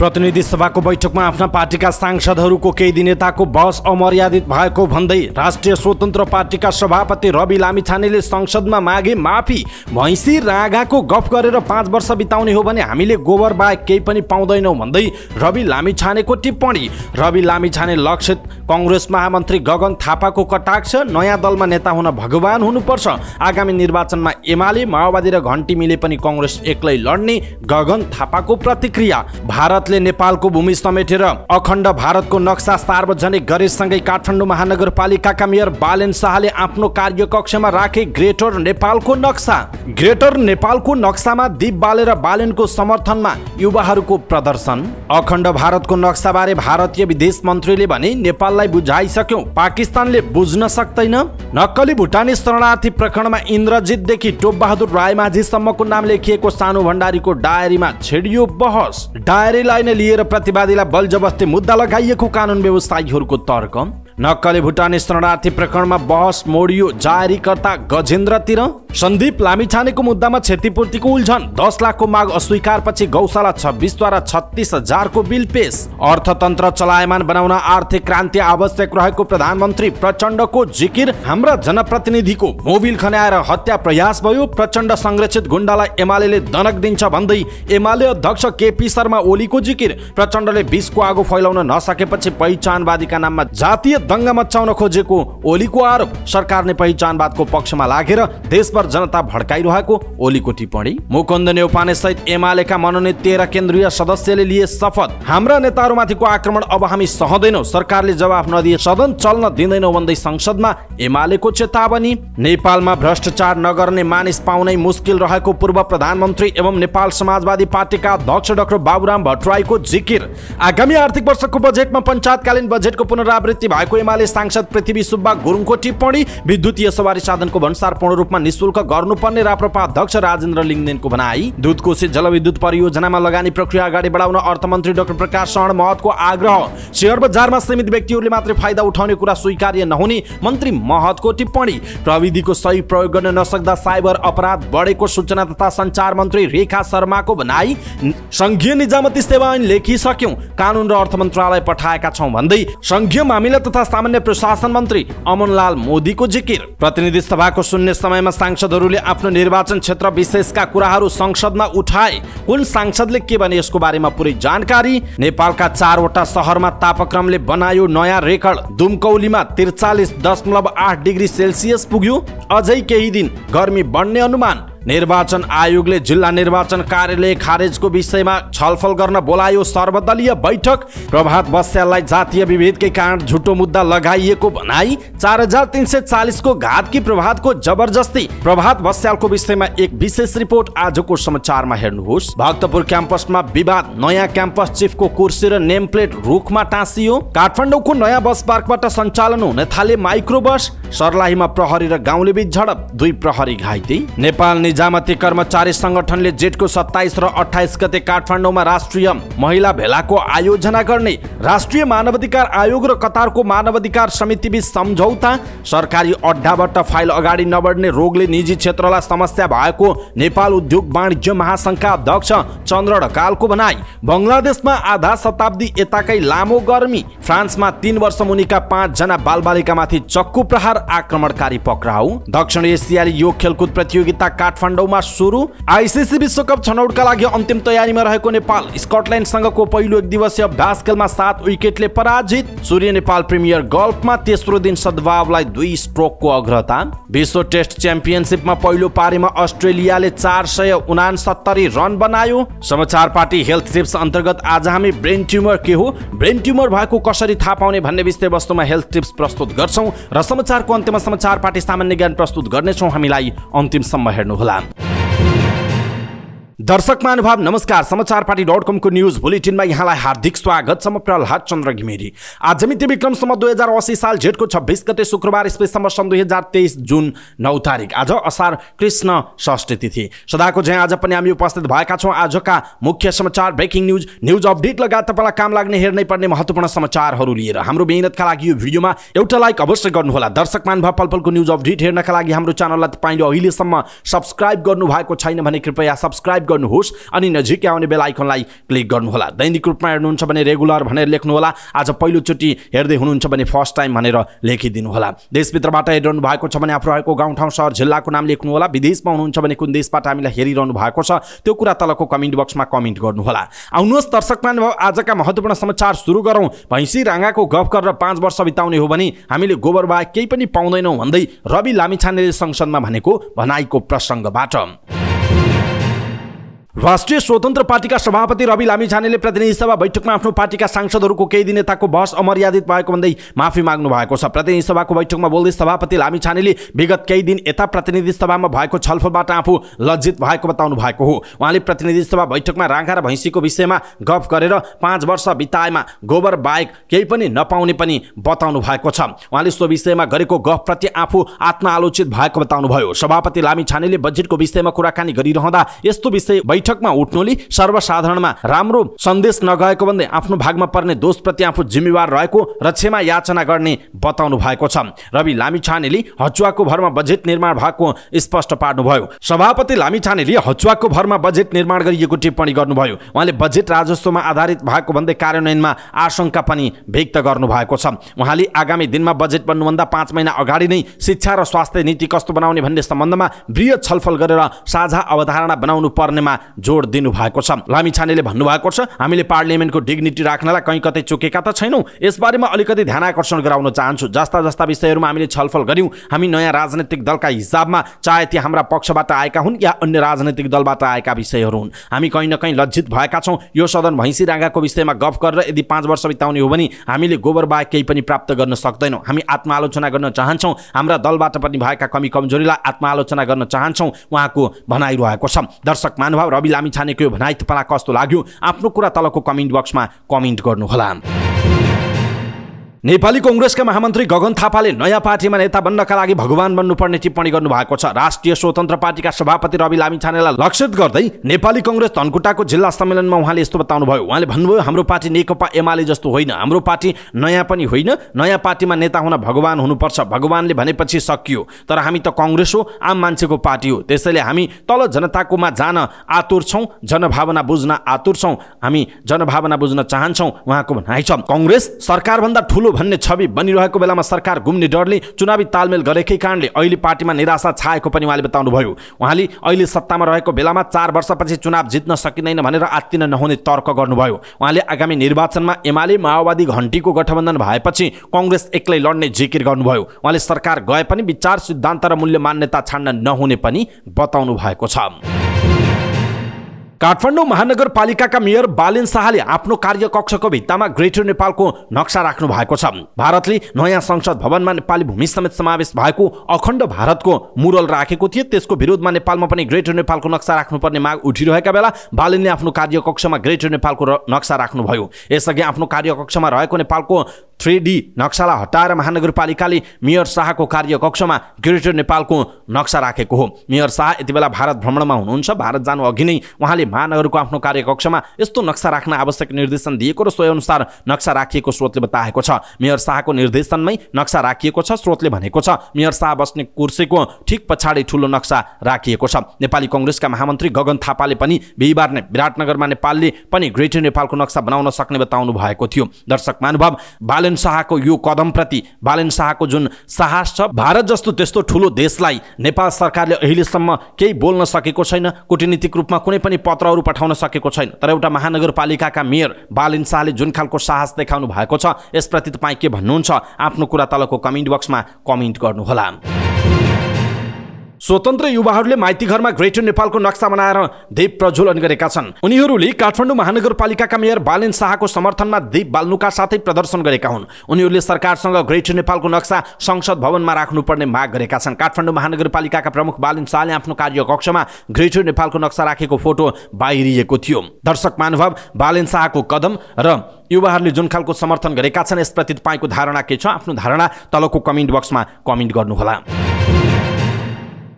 प्रतिनिधि सभाको बैठकमा आफ्ना पार्टीका सांसदहरूको केही दिन नेताको बहस अमर्यादित भएको भन्दै राष्ट्रिय स्वतन्त्र पार्टीका सभापति रवि लामिछानेले संसदमा मागे माफी भैँसी राघाको गफ गरेर पाँच वर्ष बिताउने हो भने हामीले गोबर बाहेक केही पनि पाउँदैनौँ भन्दै रवि लामिछानेको टिप्पणी रवि लामिछाने लक्षित कङ्ग्रेस महामन्त्री गगन थापाको कटाक्ष नयाँ दलमा नेता हुन भगवान हुनुपर्छ आगामी निर्वाचनमा एमाले माओवादी र घन्टी मिले पनि कङ्ग्रेस एक्लै लड्ने गगन थापाको प्रतिक्रिया भारत भारतले नेपालको भूमि समेटेर अखण्ड भारतको नक्सा सार्वजनिक गरेसँगै काठमाडौँ महानगरपालिकाका मेयर बालेन शाहले आफ्नो कार्यकक्षमा राखे ग्रेटर नेपालको नक्सा ग्रेटर नेपालको नक्सामा दिप बालेर बालेनको समर्थनमा युवाहरूको प्रदर्शन अखण्ड भारतको नक्साबारे भारतीय विदेश मन्त्रीले भने नेपाललाई बुझाइसक्यो पाकिस्तानले बुझ्न सक्दैन नक्कली भुटानी शरणार्थी प्रकरणमा इन्द्रजितदेखि टोपबहादुर रायमाझीसम्मको नाम लेखिएको सानो भण्डारीको डायरीमा छेडियो बहस डायरीलाई मुद्दालाई नै लिएर प्रतिवादीलाई बलजबस्ती मुद्दा लगाइएको कानुन व्यवसायीहरूको तर्क नक्कली भुटानी शरणार्थी प्रकरणमा बहस मोडियो जारीकर्ता गजेन्द्रतिर सन्दीप लामिछानेको मुद्दामा क्षतिपूर्तिको उल्झन दस लाखको माग अस्वीकारपछि गौशाला छब्बिसद्वारा छत्तिस हजारको बिल पेस अर्थतन्त्र चलायमान बनाउन आर्थिक क्रान्ति आवश्यक रहेको प्रधानमन्त्री प्रचण्डको जिकिर हाम्रा जनप्रतिनिधिको मोबिल खन्याएर हत्या प्रयास भयो प्रचण्ड संरक्षित गुण्डालाई एमाले दनक दिन्छ भन्दै एमाले अध्यक्ष केपी शर्मा ओलीको जिकिर प्रचण्डले विषको आगो फैलाउन नसकेपछि पहिचानवादीका नाममा जातीय दङ्गा मचाउन खोजेको ओलीको आरोप सरकारले पहिचानवादको पक्षमा लागेर देशभर भर जनता भड्काइरहेको ओलीको टिप्पणी मुकुन्द नेपाने सहित एमालेका मनोनित तेह्र केन्द्रीय सदस्यले लिए शपथ हाम्रा नेताहरूमाथिको आक्रमण अब हामी सहँदैनौ सरकारले जवाफ नदिए सदन चल्न दिँदैनौ भन्दै संसदमा एमालेको चेतावनी नेपालमा भ्रष्टाचार नगर्ने मानिस पाउनै मुस्किल रहेको पूर्व प्रधानमन्त्री एवं नेपाल समाजवादी पार्टीका अध्यक्ष डाक्टर बाबुराम भट्टराईको जिकिर आगामी आर्थिक वर्षको बजेटमा पञ्चायतकालीन बजेटको पुनरावृत्ति भएको एमाले सांसद पृथ्वी सुब्बा गुरुङको टिप्पणी विद्युतीय सवारी साधनको भन्सार पूर्ण रूपमा निशुल्क शुल्क गर्नुपर्ने राप्रपा अध्यक्ष राजेन्द्र लिङदेनको भनाई दुधकोशी जलविद्युत परियोजनामा लगानी प्रक्रिया अगाडि बढाउन अर्थमन्त्री डाक्टर प्रकाश शरण महतको आग्रह सेयर बजारमा सीमित व्यक्तिहरूले मात्रै फाइदा उठाउने कुरा स्वीकार्य नहुने मन्त्री महतको टिप्पणी प्रविधिको सही प्रयोग गर्न नसक्दा साइबर अपराध बढेको सूचना तथा संचार मन्त्री रेखा शर्माको भनाई संघीय निजामती सेवा ऐन लेखिसक्यौ कानुन र अर्थ मन्त्रालय पठाएका छौँ भन्दै संघीय मामिला तथा सामान्य प्रशासन मन्त्री अमनलाल मोदीको जिकिर प्रतिनिधि सभाको शून्य समयमा सांसदहरूले आफ्नो निर्वाचन क्षेत्र विशेषका कुराहरू संसदमा उठाए कुन सांसदले के भने यसको बारेमा पुरै जानकारी नेपालका चारवटा सहरमा तापक्रमले बनायो नयाँ रेकर्ड दुमकौलीमा त्रिचालिस दशमलव आठ डिग्री सेल्सियस पुग्यो अझै केही दिन गर्मी बढ्ने अनुमान निर्वाचन आयोगले जिल्ला निर्वाचन कार्यालय खारेजको विषयमा छलफल गर्न बोलायो सर्वदलीय बैठक प्रभात बस्याललाई जातीय विभेदकै कारण झुटो मुद्दा लगाइएको भनाई चार हजार तिन सय चालिसको घातकी प्रभातको जबरजस्ती प्रभात बस्यालको विषयमा एक विशेष रिपोर्ट आजको समाचारमा हेर्नुहोस् भक्तपुर क्याम्पसमा विवाद नयाँ क्याम्पस चिफको कुर्सी र नेम प्लेट रुखमा टाँसियो काठमाडौँको नयाँ बस पार्कबाट सञ्चालन हुन थाले माइक्रो बस सर्लाहीमा प्रहरी र गाउँले बिच झडप दुई प्रहरी घाइते नेपाल निजामती कर्मचारी सङ्गठनले जेठको सत्ताइस र अठाइस गते काठमाडौँमा राष्ट्रिय महिला भेलाको आयोजना गर्ने राष्ट्रिय मानवाधिकार आयोग र कतारको मानवाधिकार समितिबीच सम्झौता सरकारी अड्डाबाट फाइल अगाडि नबढ्ने रोगले निजी क्षेत्रलाई समस्या भएको नेपाल उद्योग वाणिज्य महासङ्घका अध्यक्ष चन्द्र ढकालको भनाई बङ्गलादेशमा आधा शताब्दी यताकै लामो गर्मी फ्रान्समा तीन वर्ष मुनिका पाँचजना बालबालिकामाथि चक्कु प्रहार आक्रमणकारी पक्राउ दक्षिण एसियाली यो खेलकुद प्रतियोगिता काठमाडौँ काठमाडौँमा सुरु आइसिसी विश्वकप छनौटका लागि अन्तिम तयारीमा रहेको नेपाल स्कटल्यान्डसँगको पहिलो एक दिवसीय अभ्यास खेलमा सात विकेटले पराजित सूर्य नेपाल प्रिमियर गल्फमा तेस्रो दिन सद्भावलाई दुई स्ट्रोकको अग्रता विश्व टेस्ट च्याम्पियनसिपमा पहिलो पारीमा अस्ट्रेलियाले चार सय उनासत्तरी रन बनायो समाचार पार्टी हेल्थ टिप्स अन्तर्गत आज हामी ब्रेन ट्युमर के हो ब्रेन ट्युमर भएको कसरी थाहा पाउने भन्ने विषयवस्तुमा हेल्थ टिप्स प्रस्तुत गर्छौँ र समाचारको अन्त्यमा समाचार पार्टी सामान्य ज्ञान प्रस्तुत गर्नेछौँ हामीलाई अन्तिमसम्म हेर्नुहोला США. दर्शक महानुभाव नमस्कार समाचार पार्टी डट कमको न्युज बुलेटिनमा यहाँलाई हार्दिक स्वागत छ म प्रहलाद चन्द्र घिमिरी आज मिति विक्रमसम्म दुई हजार असी साल जेठको छब्बिस गते शुक्रबार स्पेसम्म सन् दुई हजार तेइस जुन नौ तारिक आज असार कृष्ण षष्ठी तिथि सदाको झैँ आज पनि हामी उपस्थित भएका छौँ आजका मुख्य समाचार ब्रेकिङ न्युज न्युज अपडेट लगायत तपाईँलाई काम लाग्ने हेर्नै पर्ने महत्त्वपूर्ण समाचारहरू लिएर हाम्रो मेहनतका लागि यो भिडियोमा एउटा लाइक अवश्य गर्नुहोला दर्शक महानुभाव पलपलको न्युज अपडेट हेर्नका लागि हाम्रो च्यानललाई तपाईँले अहिलेसम्म सब्सक्राइब गर्नु भएको छैन भने कृपया सब्सक्राइब सब्सक्राइब गर्नुहोस् अनि नजिकै आउने बेल आइकनलाई क्लिक गर्नुहोला दैनिक रूपमा हेर्नुहुन्छ भने रेगुलर भनेर लेख्नुहोला आज पहिलोचोटि हेर्दै हुनुहुन्छ भने फर्स्ट टाइम भनेर लेखिदिनु लेखिदिनुहोला देशभित्रबाट हेरिरहनु भएको छ भने आफू रहेको गाउँठाउँ सहर जिल्लाको नाम लेख्नुहोला विदेशमा हुनुहुन्छ भने कुन देशबाट हामीलाई हेरिरहनु भएको छ त्यो कुरा तलको कमेन्ट बक्समा कमेन्ट गर्नुहोला आउनुहोस् दर्शक दर्शकमा आजका महत्त्वपूर्ण समाचार सुरु गरौँ भैँसी राँगाको गफ गरेर पाँच वर्ष बिताउने हो भने हामीले बाहेक केही पनि पाउँदैनौँ भन्दै रवि लामिछानेले संसदमा भनेको भनाइको प्रसङ्गबाट राष्ट्रिय स्वतन्त्र पार्टीका सभापति रवि लामिछानेले प्रतिनिधि सभा बैठकमा आफ्नो पार्टीका सांसदहरूको केही दिन यताको बहस अमर्यादित भएको भन्दै माफी माग्नु भएको छ प्रतिनिधि सभाको बैठकमा बोल्दै सभापति लामिछानेले विगत केही दिन यता प्रतिनिधि सभामा भएको छलफलबाट आफू लज्जित भएको बताउनु भएको हो उहाँले प्रतिनिधि सभा बैठकमा राँगा र भैँसीको विषयमा गफ गरेर पाँच वर्ष बिताएमा गोबर बाहेक केही पनि नपाउने पनि बताउनु भएको छ उहाँले सो विषयमा गरेको गफप्रति आफू आत्मआलोचित भएको बताउनुभयो सभापति लामिछानेले बजेटको विषयमा कुराकानी गरिरहँदा यस्तो विषय बैठकमा उठ्नुले सर्वसाधारणमा राम्रो सन्देश नगएको भन्दै आफ्नो भागमा पर्ने दोषप्रति आफू जिम्मेवार रहेको र क्षमा याचना गर्ने बताउनु भएको छ रवि लामिछानेले हचुवाको भरमा बजेट निर्माण भएको स्पष्ट पार्नुभयो सभापति लामिछानेले हचुवाको भरमा बजेट निर्माण गरिएको टिप्पणी गर्नुभयो उहाँले बजेट राजस्वमा आधारित भएको भन्दै कार्यान्वयनमा आशंका पनि व्यक्त गर्नुभएको छ उहाँले आगामी दिनमा बजेट बन्नुभन्दा पाँच महिना अगाडि नै शिक्षा र स्वास्थ्य नीति कस्तो बनाउने भन्ने सम्बन्धमा वृहत छलफल गरेर साझा अवधारणा बनाउनु पर्नेमा जोड दिनुभएको छ लामिछानेले भन्नुभएको छ हामीले पार्लियामेन्टको डिग्निटी राख्नलाई कहीँ कतै चुकेका त छैनौँ यसबारेमा अलिकति ध्यान आकर्षण गराउन चाहन्छु जस्ता जस्ता विषयहरूमा हामीले छलफल गऱ्यौँ हामी नयाँ राजनैतिक दलका हिसाबमा चाहे ती हाम्रा पक्षबाट आएका हुन् या अन्य राजनैतिक दलबाट आएका विषयहरू हुन् हामी कहीँ न कहीँ लज्जित भएका छौँ यो सदन भैँसी राँगाको विषयमा गफ गरेर यदि पाँच वर्ष बिताउने हो भने हामीले गोबर बाहेक केही पनि प्राप्त गर्न सक्दैनौँ हामी आत्मआलोचना गर्न चाहन्छौँ हाम्रा दलबाट पनि भएका कमी कमजोरीलाई आत्मआलोचना गर्न चाहन्छौँ उहाँको भनाइरहेको छ दर्शक महानुभाव रवि लामी छानेको यो भनाइ तपाईँलाई कस्तो लाग्यो आफ्नो कुरा तलको कमेन्ट बक्समा कमेन्ट गर्नुहोला नेपाली कङ्ग्रेसका महामन्त्री गगन थापाले नयाँ पार्टीमा नेता बन्नका लागि भगवान बन्नुपर्ने टिप्पणी गर्नुभएको छ राष्ट्रिय स्वतन्त्र पार्टीका सभापति रवि लामी छानेलाई लक्षित गर्दै नेपाली कङ्ग्रेस धनकुटाको जिल्ला सम्मेलनमा उहाँले यस्तो बताउनुभयो उहाँले भन्नुभयो हाम्रो पार्टी नेकपा एमाले जस्तो होइन हाम्रो पार्टी नयाँ पनि होइन नयाँ पार्टीमा नेता हुन भगवान हुनुपर्छ भगवानले भनेपछि सकियो तर हामी त कङ्ग्रेस हो आम मान्छेको पार्टी हो त्यसैले हामी तल जनताकोमा जान आतुर छौँ जनभावना बुझ्न आतुर छौँ हामी जनभावना बुझ्न चाहन्छौँ उहाँको भनाइ छ कङ्ग्रेस सरकारभन्दा ठुलो ठुलो भन्ने छवि बनिरहेको बेलामा सरकार घुम्ने डरले चुनावी तालमेल गरेकै कारणले अहिले पार्टीमा निराशा छाएको पनि उहाँले बताउनुभयो उहाँले अहिले सत्तामा रहेको बेलामा चार वर्षपछि चुनाव जित्न सकिँदैन भनेर आत्तिन नहुने तर्क गर्नुभयो उहाँले आगामी निर्वाचनमा एमाले माओवादी घन्टीको गठबन्धन भएपछि कङ्ग्रेस एक्लै लड्ने जिकिर गर्नुभयो उहाँले सरकार गए पनि विचार सिद्धान्त र मूल्य मान्यता छाड्न नहुने पनि बताउनु भएको छ काठमाडौँ महानगरपालिकाका मेयर बालेन शाहले आफ्नो कार्यकक्षको भित्तामा ग्रेटर नेपालको नक्सा राख्नु भएको छ भारतले नयाँ संसद भवनमा नेपाली भूमि समेत समावेश भएको अखण्ड भारतको मुरल राखेको थियो त्यसको विरोधमा नेपालमा पनि ग्रेटर नेपालको नक्सा राख्नुपर्ने माग उठिरहेका बेला बालेनले आफ्नो कार्यकक्षमा ग्रेटर नेपालको नक्सा राख्नुभयो यसअघि आफ्नो कार्यकक्षमा रहेको नेपालको थ्री डी नक्सालाई हटाएर महानगरपालिकाले मेयर शाहको कार्यकक्षमा ग्रेटर नेपालको नक्सा राखेको हो मेयर शाह यति बेला भारत भ्रमणमा हुनुहुन्छ भारत जानु अघि नै उहाँले महानगरको आफ्नो कार्यकक्षमा यस्तो नक्सा राख्न आवश्यक निर्देशन दिएको र सोहीअनुसार नक्सा राखिएको स्रोतले बताएको छ मेयर शाहको निर्देशनमै नक्सा राखिएको छ स्रोतले भनेको छ मेयर शाह बस्ने कुर्सेको ठिक पछाडि ठुलो नक्सा राखिएको छ नेपाली कङ्ग्रेसका महामन्त्री गगन थापाले पनि बिहिबार नै विराटनगरमा नेपालले पनि ग्रेटर नेपालको नक्सा बनाउन सक्ने बताउनु भएको थियो दर्शक महानुभाव बालन शाहको यो कदमप्रति बालेन शाहको जुन साहस छ भारत जस्तो त्यस्तो ठुलो देशलाई नेपाल सरकारले अहिलेसम्म केही बोल्न सकेको छैन कुटनीतिक रूपमा कुनै पनि पत्रहरू पठाउन सकेको छैन तर एउटा महानगरपालिकाका मेयर बालेन शाहले जुन खालको साहस देखाउनु भएको छ यसप्रति तपाईँ के भन्नुहुन्छ आफ्नो कुरा तलको कमेन्ट बक्समा कमेन्ट गर्नुहोला स्वतन्त्र युवाहरूले माइती घरमा ग्रेटर नेपालको नक्सा बनाएर दीप प्रज्वलन गरेका छन् उनीहरूले काठमाडौँ महानगरपालिकाका मेयर बालेन शाहको समर्थनमा दीप बाल्नुका साथै प्रदर्शन गरेका हुन् उनीहरूले सरकारसँग ग्रेटर नेपालको नक्सा संसद भवनमा राख्नुपर्ने माग गरेका छन् काठमाडौँ महानगरपालिकाका प्रमुख बालेन शाहले आफ्नो कार्यकक्षमा ग्रेटर नेपालको नक्सा राखेको फोटो बाहिरिएको थियो दर्शक महानुभाव बालेन शाहको कदम र युवाहरूले जुन खालको समर्थन गरेका छन् यसप्रति तपाईँको धारणा के छ आफ्नो धारणा तलको कमेन्ट बक्समा कमेन्ट गर्नुहोला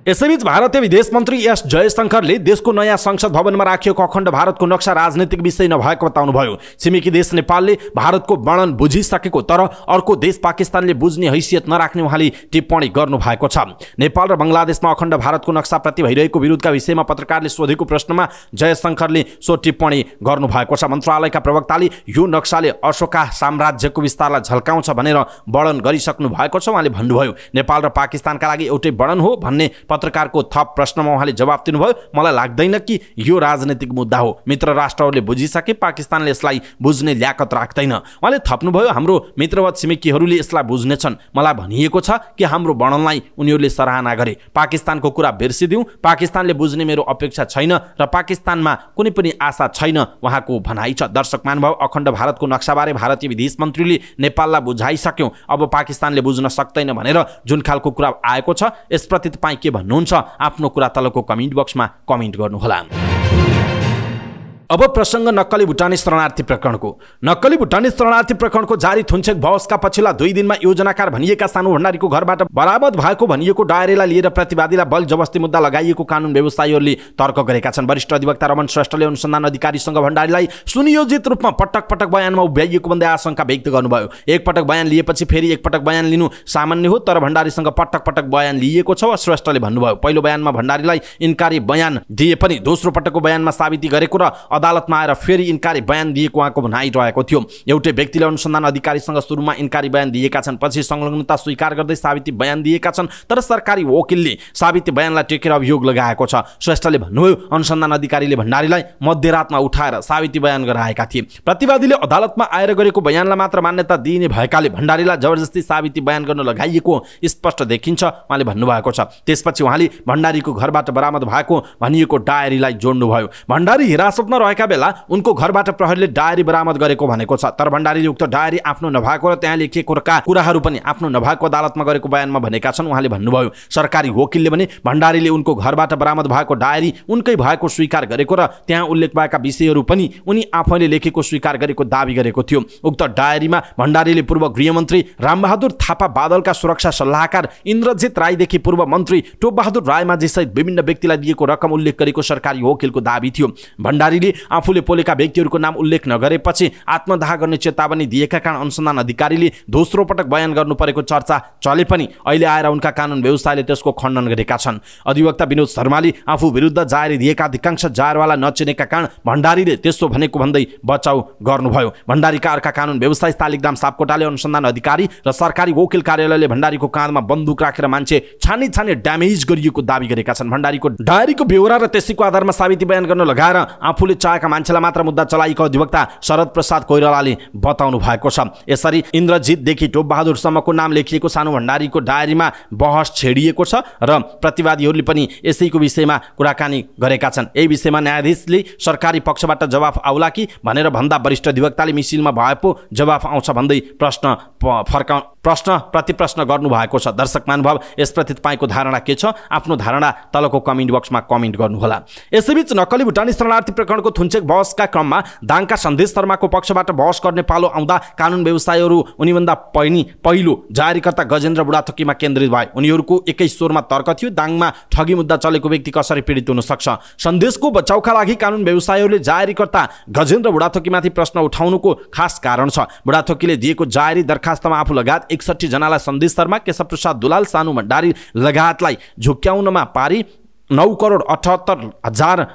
यसैबीच भारतीय विदेश मन्त्री एस जयशङ्करले देशको नयाँ संसद भवनमा राखिएको अखण्ड भारतको नक्सा राजनैतिक विषय नभएको बताउनुभयो छिमेकी देश नेपालले भारतको वर्णन बुझिसकेको तर अर्को देश पाकिस्तानले बुझ्ने हैसियत नराख्ने उहाँले टिप्पणी गर्नुभएको छ नेपाल र बङ्गलादेशमा अखण्ड भारतको नक्साप्रति भइरहेको विरोधका विषयमा पत्रकारले सोधेको प्रश्नमा जयशङ्करले सो टिप्पणी गर्नुभएको छ मन्त्रालयका प्रवक्ताले यो नक्साले अशोका साम्राज्यको विस्तारलाई झल्काउँछ भनेर वर्णन गरिसक्नु भएको छ उहाँले भन्नुभयो नेपाल र पाकिस्तानका लागि एउटै वर्णन हो भन्ने पत्रकारको थप प्रश्नमा उहाँले जवाब दिनुभयो मलाई लाग्दैन कि यो राजनैतिक मुद्दा हो मित्र राष्ट्रहरूले बुझिसके पाकिस्तानले यसलाई बुझ्ने ल्याकत राख्दैन उहाँले थप्नुभयो हाम्रो मित्रवत छिमेकीहरूले यसलाई बुझ्नेछन् मलाई भनिएको छ कि हाम्रो वर्णनलाई उनीहरूले सराहना गरे पाकिस्तानको कुरा बिर्सिदिउँ पाकिस्तानले बुझ्ने मेरो अपेक्षा छैन र पाकिस्तानमा कुनै पनि आशा छैन उहाँको भनाइ छ दर्शक महानुभाव अखण्ड भारतको नक्साबारे भारतीय विदेश मन्त्रीले नेपाललाई बुझाइसक्यौँ अब पाकिस्तानले बुझ्न सक्दैन भनेर जुन खालको कुरा आएको छ यसप्रति तपाईँ के भन्नुहुन्छ आफ्नो कुरा तलको कमेन्ट बक्समा कमेन्ट गर्नुहोला अब प्रसङ्ग नक्कली भुटानी शरणार्थी प्रकरणको नक्कली भुटानी शरणार्थी प्रकरणको जारी थुन्छेक भवसका पछिल्ला दुई दिनमा योजनाकार भनिएका सानो भण्डारीको घरबाट बरामद भएको भनिएको डायरीलाई लिएर प्रतिवादीलाई बल जबस्ती मुद्दा लगाइएको कानुन व्यवसायीहरूले तर्क गरेका छन् वरिष्ठ अधिवक्ता रमन श्रेष्ठले अनुसन्धान अधिकारीसँग भण्डारीलाई सुनियोजित रूपमा पटक पटक बयानमा उभ्याइएको भन्दै आशंका व्यक्त गर्नुभयो एकपटक बयान लिएपछि फेरि एकपटक बयान लिनु सामान्य हो तर भण्डारीसँग पटक पटक बयान लिएको छ श्रेष्ठले भन्नुभयो पहिलो बयानमा भण्डारीलाई इन्कारी बयान दिए पनि दोस्रो पटकको बयानमा साबिती गरेको र अदालतमा आएर फेरि इन्कारी बयान दिएको उहाँको भनाइ रहेको थियो एउटै व्यक्तिले अनुसन्धान अधिकारीसँग सुरुमा इन्कारी बयान दिएका छन् पछि संलग्नता स्वीकार गर्दै साबिती बयान दिएका छन् तर सरकारी वकिलले साबिती बयानलाई टेकेर अभियोग लगाएको छ श्रेष्ठले भन्नुभयो अनुसन्धान अधिकारीले भण्डारीलाई मध्यरातमा उठाएर साबिती बयान गराएका थिए प्रतिवादीले अदालतमा आएर गरेको बयानलाई मात्र मान्यता दिइने भएकाले भण्डारीलाई जबरजस्ती साबिती बयान गर्न लगाइएको स्पष्ट देखिन्छ उहाँले भन्नुभएको छ त्यसपछि उहाँले भण्डारीको घरबाट बरामद भएको भनिएको डायरीलाई जोड्नुभयो भण्डारी हिरासतमा रहेका बेला उनको घरबाट प्रहरीले डायरी बरामद गरेको भनेको छ तर भण्डारीले उक्त डायरी आफ्नो नभएको र त्यहाँ लेखिएको कुराहरू पनि आफ्नो नभएको अदालतमा गरेको बयानमा भनेका छन् उहाँले भन्नुभयो सरकारी वकिलले भने भण्डारीले उनको घरबाट बरामद भएको डायरी उनकै भएको स्वीकार गरेको र त्यहाँ उल्लेख भएका विषयहरू पनि उनी आफैले लेखेको स्वीकार गरेको दावी गरेको थियो उक्त डायरीमा भण्डारीले पूर्व गृहमन्त्री रामबहादुर थापा बादलका सुरक्षा सल्लाहकार इन्द्रजित राईदेखि पूर्व मन्त्री टोपबहादुर रायमाझीसहित विभिन्न व्यक्तिलाई दिएको रकम उल्लेख गरेको सरकारी वकिलको दावी थियो भण्डारीले आफूले पोलेका व्यक्तिहरूको नाम उल्लेख नगरेपछि आत्मदाह गर्ने चेतावनी दिएका कारण अनुसन्धान अधिकारीले दोस्रो पटक बयान गर्नु परेको चर्चा चले पनि अहिले आएर उनका कानुन व्यवसायले त्यसको खण्डन गरेका छन् अधिवक्ता विनोद शर्माले आफू विरुद्ध जारी दिएका अधिकांश जारवाला नचिनेका कारण भण्डारीले त्यस्तो भनेको भन्दै बचाउ गर्नुभयो भण्डारीका अर्का कानुन व्यवसाय तालिकदाम सापकोटाले अनुसन्धान अधिकारी र सरकारी वकिल कार्यालयले भण्डारीको काँधमा बन्दुक राखेर मान्छे छानी छानी ड्यामेज गरिएको दावी गरेका छन् भण्डारीको डायरीको बेहोरा र त्यसैको आधारमा साबिती बयान गर्न लगाएर आफूले चाहेका मान्छेलाई मात्र मुद्दा चलाइएको अधिवक्ता शरद प्रसाद कोइरालाले बताउनु भएको छ यसरी इन्द्रजितदेखि टोपबहादुरसम्मको नाम लेखिएको सानो भण्डारीको डायरीमा बहस छेडिएको छ र प्रतिवादीहरूले पनि यसैको विषयमा कुराकानी गरेका छन् यही विषयमा न्यायाधीशले सरकारी पक्षबाट जवाफ आउला कि भनेर भन्दा वरिष्ठ अधिवक्ताले मिसिलमा भए पो जवाफ आउँछ भन्दै प्रश्न फर्काउ प्रश्न प्रतिप्रश्न गर्नुभएको छ दर्शक महानुभाव यसप्रति तपाईँको धारणा के छ आफ्नो धारणा तलको कमेन्ट बक्समा कमेन्ट गर्नुहोला यसैबीच नक्कली भुटानी शरणार्थी प्रकरणको गएको थुन्चेक बहसका क्रममा दाङका सन्देश शर्माको पक्षबाट बहस गर्ने पालो आउँदा कानुन व्यवसायहरू उनीभन्दा पहिनी पहिलो जारीकर्ता गजेन्द्र बुढाथोकीमा केन्द्रित भए उनीहरूको एकै स्वरमा तर्क थियो दाङमा ठगी मुद्दा चलेको व्यक्ति कसरी पीडित हुन सक्छ सन्देशको बचाउका लागि कानुन व्यवसायहरूले जारीकर्ता गजेन्द्र बुढाथोकीमाथि प्रश्न उठाउनुको खास कारण छ बुढाथोकीले दिएको जारी दरखास्तमा आफू लगायत एकसट्ठी जनालाई सन्देश शर्मा केशव प्रसाद दुलाल सानु भण्डारी लगायतलाई झुक्क्याउनमा पारी नौ करोड अठहत्तर हजार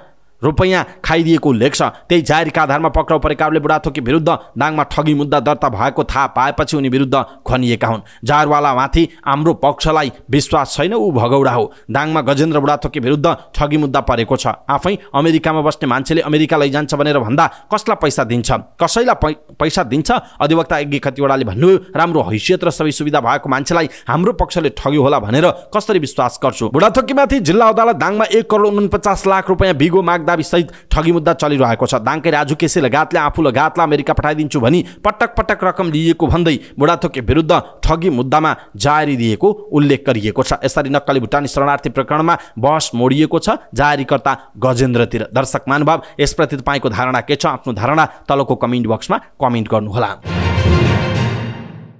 रुपैयाँ खाइदिएको उल्लेख छ त्यही जारीका आधारमा पक्राउ परेकाहरूले बुढाथोकी विरुद्ध दाङमा ठगी मुद्दा दर्ता भएको थाहा पाएपछि उनी विरुद्ध खनिएका हुन् जारवालामाथि हाम्रो पक्षलाई विश्वास छैन ऊ भगौडा हो दाङमा गजेन्द्र बुढाथोकी विरुद्ध ठगी मुद्दा परेको छ आफै अमेरिकामा बस्ने मान्छेले अमेरिका लैजान्छ भनेर भन्दा कसलाई पैसा दिन्छ कसैलाई पैसा दिन्छ अधिवक्ता एक खतिवडाले भन्नुभयो राम्रो हैसियत र सबै सुविधा भएको मान्छेलाई हाम्रो पक्षले ठग्यो होला भनेर कसरी विश्वास गर्छु बुढाथोकीमाथि जिल्ला अदालत दाङमा एक करोड उनपचास लाख रुपियाँ बिगो माग्दा प्रस्ताविसहित ठगी मुद्दा चलिरहेको छ दाङ्के राजु केसी लगायतले आफू लगायतलाई अमेरिका पठाइदिन्छु भनी पटक पटक रकम लिएको भन्दै बुढाथोके विरुद्ध ठगी मुद्दामा जारी दिएको उल्लेख गरिएको छ यसरी नक्कली भुटानी शरणार्थी प्रकरणमा बहस मोडिएको छ जारीकर्ता गजेन्द्रतिर दर्शक महानुभाव यसप्रति तपाईँको धारणा के छ आफ्नो धारणा तलको कमेन्ट बक्समा कमेन्ट गर्नुहोला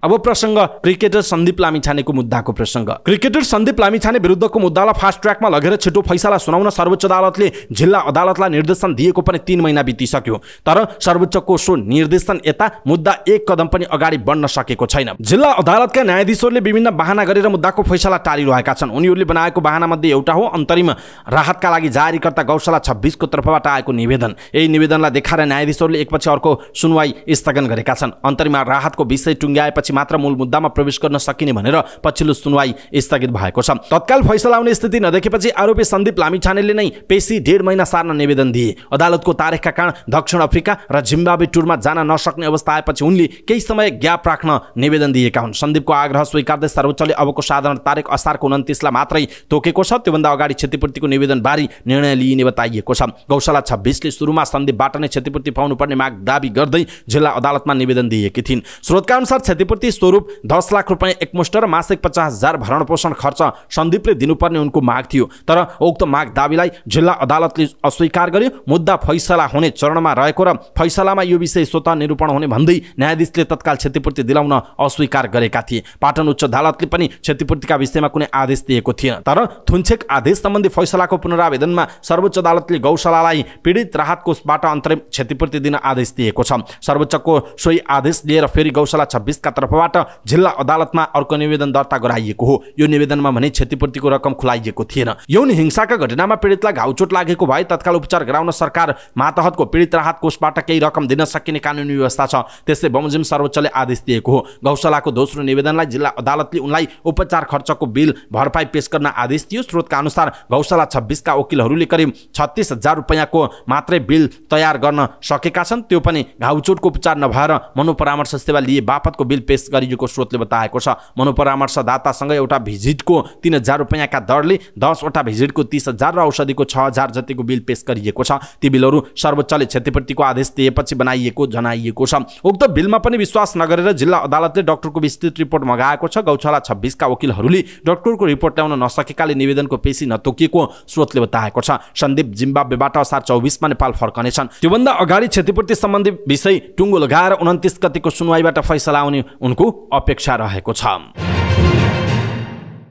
अब प्रसङ्ग क्रिकेटर सन्दीप लामिछानेको मुद्दाको प्रसङ्ग क्रिकेटर सन्दीप लामिछाने विरुद्धको मुद्दालाई फास्ट ट्र्याकमा लगेर छिटो फैसला सुनाउन सर्वोच्च अदालतले जिल्ला अदालतलाई निर्देशन दिएको पनि तिन महिना बितिसक्यो तर सर्वोच्चको सो निर्देशन यता मुद्दा एक कदम पनि अगाडि बढ्न सकेको छैन जिल्ला अदालतका न्यायाधीशहरूले विभिन्न बाहना गरेर मुद्दाको फैसला टालिरहेका छन् उनीहरूले बनाएको मध्ये एउटा हो अन्तरिम राहतका लागि जारीकर्ता गौशाला छब्बिसको तर्फबाट आएको निवेदन यही निवेदनलाई देखाएर न्यायाधीशहरूले एकपछि अर्को सुनवाई स्थगन गरेका छन् अन्तरिम राहतको विषय टुङ्ग्याएपछि मात्र मूल मुद्दामा प्रवेश गर्न सकिने भनेर पछिल्लो सुनवाई स्थगित भएको छ तत्काल फैसला आउने स्थिति नदेखेपछि आरोपी सन्दीप लामिछानेले नै पेशी डेढ महिना सार्न निवेदन दिए अदालतको तारिखका कारण दक्षिण अफ्रिका र जिम्बावे टुरमा जान नसक्ने अवस्था आएपछि उनले केही समय ग्याप राख्न निवेदन दिएका हुन् सन्दीपको आग्रह स्वीकार्दै सर्वोच्चले अबको साधारण तारिक असारको उन्तिसलाई मात्रै तोकेको छ त्योभन्दा अगाडि क्षतिपूर्तिको निवेदन निवेदनबारे निर्णय लिइने बताइएको छ गौशाला छब्बिसले सुरुमा सन्दीपबाट नै क्षतिपूर्ति पाउनुपर्ने माग दावी गर्दै जिल्ला अदालतमा निवेदन दिएकी थिइन् स्रोतका अनुसार क्षतिपूर्ति क्षतिपूर्ति स्वरूप दस लाख रुपियाँ एकमुष्ट र मासिक पचास हजार भरण पोषण खर्च सन्दीपले दिनुपर्ने उनको माग थियो तर उक्त माग दावीलाई जिल्ला अदालतले अस्वीकार गर्यो मुद्दा फैसला हुने चरणमा रहेको र फैसलामा यो विषय स्वतः निरूपण हुने भन्दै न्यायाधीशले तत्काल क्षतिपूर्ति दिलाउन अस्वीकार गरेका थिए पाटन उच्च अदालतले पनि क्षतिपूर्तिका विषयमा कुनै आदेश दिएको थिएन तर थुन्छेक आदेश सम्बन्धी फैसलाको पुनरावेदनमा सर्वोच्च अदालतले गौशालालाई पीडित राहत कोषबाट अन्तरिम क्षतिपूर्ति दिन आदेश दिएको छ सर्वोच्चको सोही आदेश लिएर फेरि गौशाला छब्बिसका तर्फ तर्फबाट जिल्ला अदालतमा अर्को निवेदन दर्ता गराइएको हो यो निवेदनमा भने क्षतिपूर्तिको रकम खुलाइएको थिएन यौन हिंसाका घटनामा पीडितलाई घाउचोट लागेको भए तत्काल उपचार गराउन सरकार मातहतको पीडित राहत कोषबाट केही रकम दिन सकिने कानुनी व्यवस्था छ त्यस्तै बमोजिम सर्वोच्चले आदेश दिएको हो गौशालाको दोस्रो निवेदनलाई जिल्ला अदालतले उनलाई उपचार खर्चको बिल भरपाई पेश गर्न आदेश दियो स्रोतका अनुसार गौशाला छब्बिसका वकिलहरूले करिब छत्तिस हजार रुपियाँको मात्रै बिल तयार गर्न सकेका छन् त्यो पनि घाउचोटको उपचार नभएर मनोपरामर्श सेवा लिए बापतको बिल पेश गरिएको स्रोतले बताएको छ मनोपरामर्शदातासँग एउटा भिजिटको तिन हजार रुपियाँका दरले दसवटा भिजिटको तिस हजार र औषधिको छ हजार जतिको बिल पेश गरिएको छ ती बिलहरू सर्वोच्चले क्षतिपूर्तिको आदेश दिएपछि बनाइएको जनाइएको छ उक्त बिलमा पनि विश्वास नगरेर जिल्ला अदालतले डक्टरको विस्तृत रिपोर्ट मगाएको छ गौशाला छब्बिसका वकिलहरूले डक्टरको रिपोर्ट ल्याउन नसकेकाले निवेदनको पेशी नतोकिएको स्रोतले बताएको छ सन्दीप जिम्बाब्वेबाट असार चौबिसमा नेपाल फर्कनेछन् त्योभन्दा अगाडि क्षतिपूर्ति सम्बन्धी विषय टुङ्गो लगाएर उन्तिस गतिको सुनवाईबाट फैसला आउने उनको अपेक्षा रहेको छ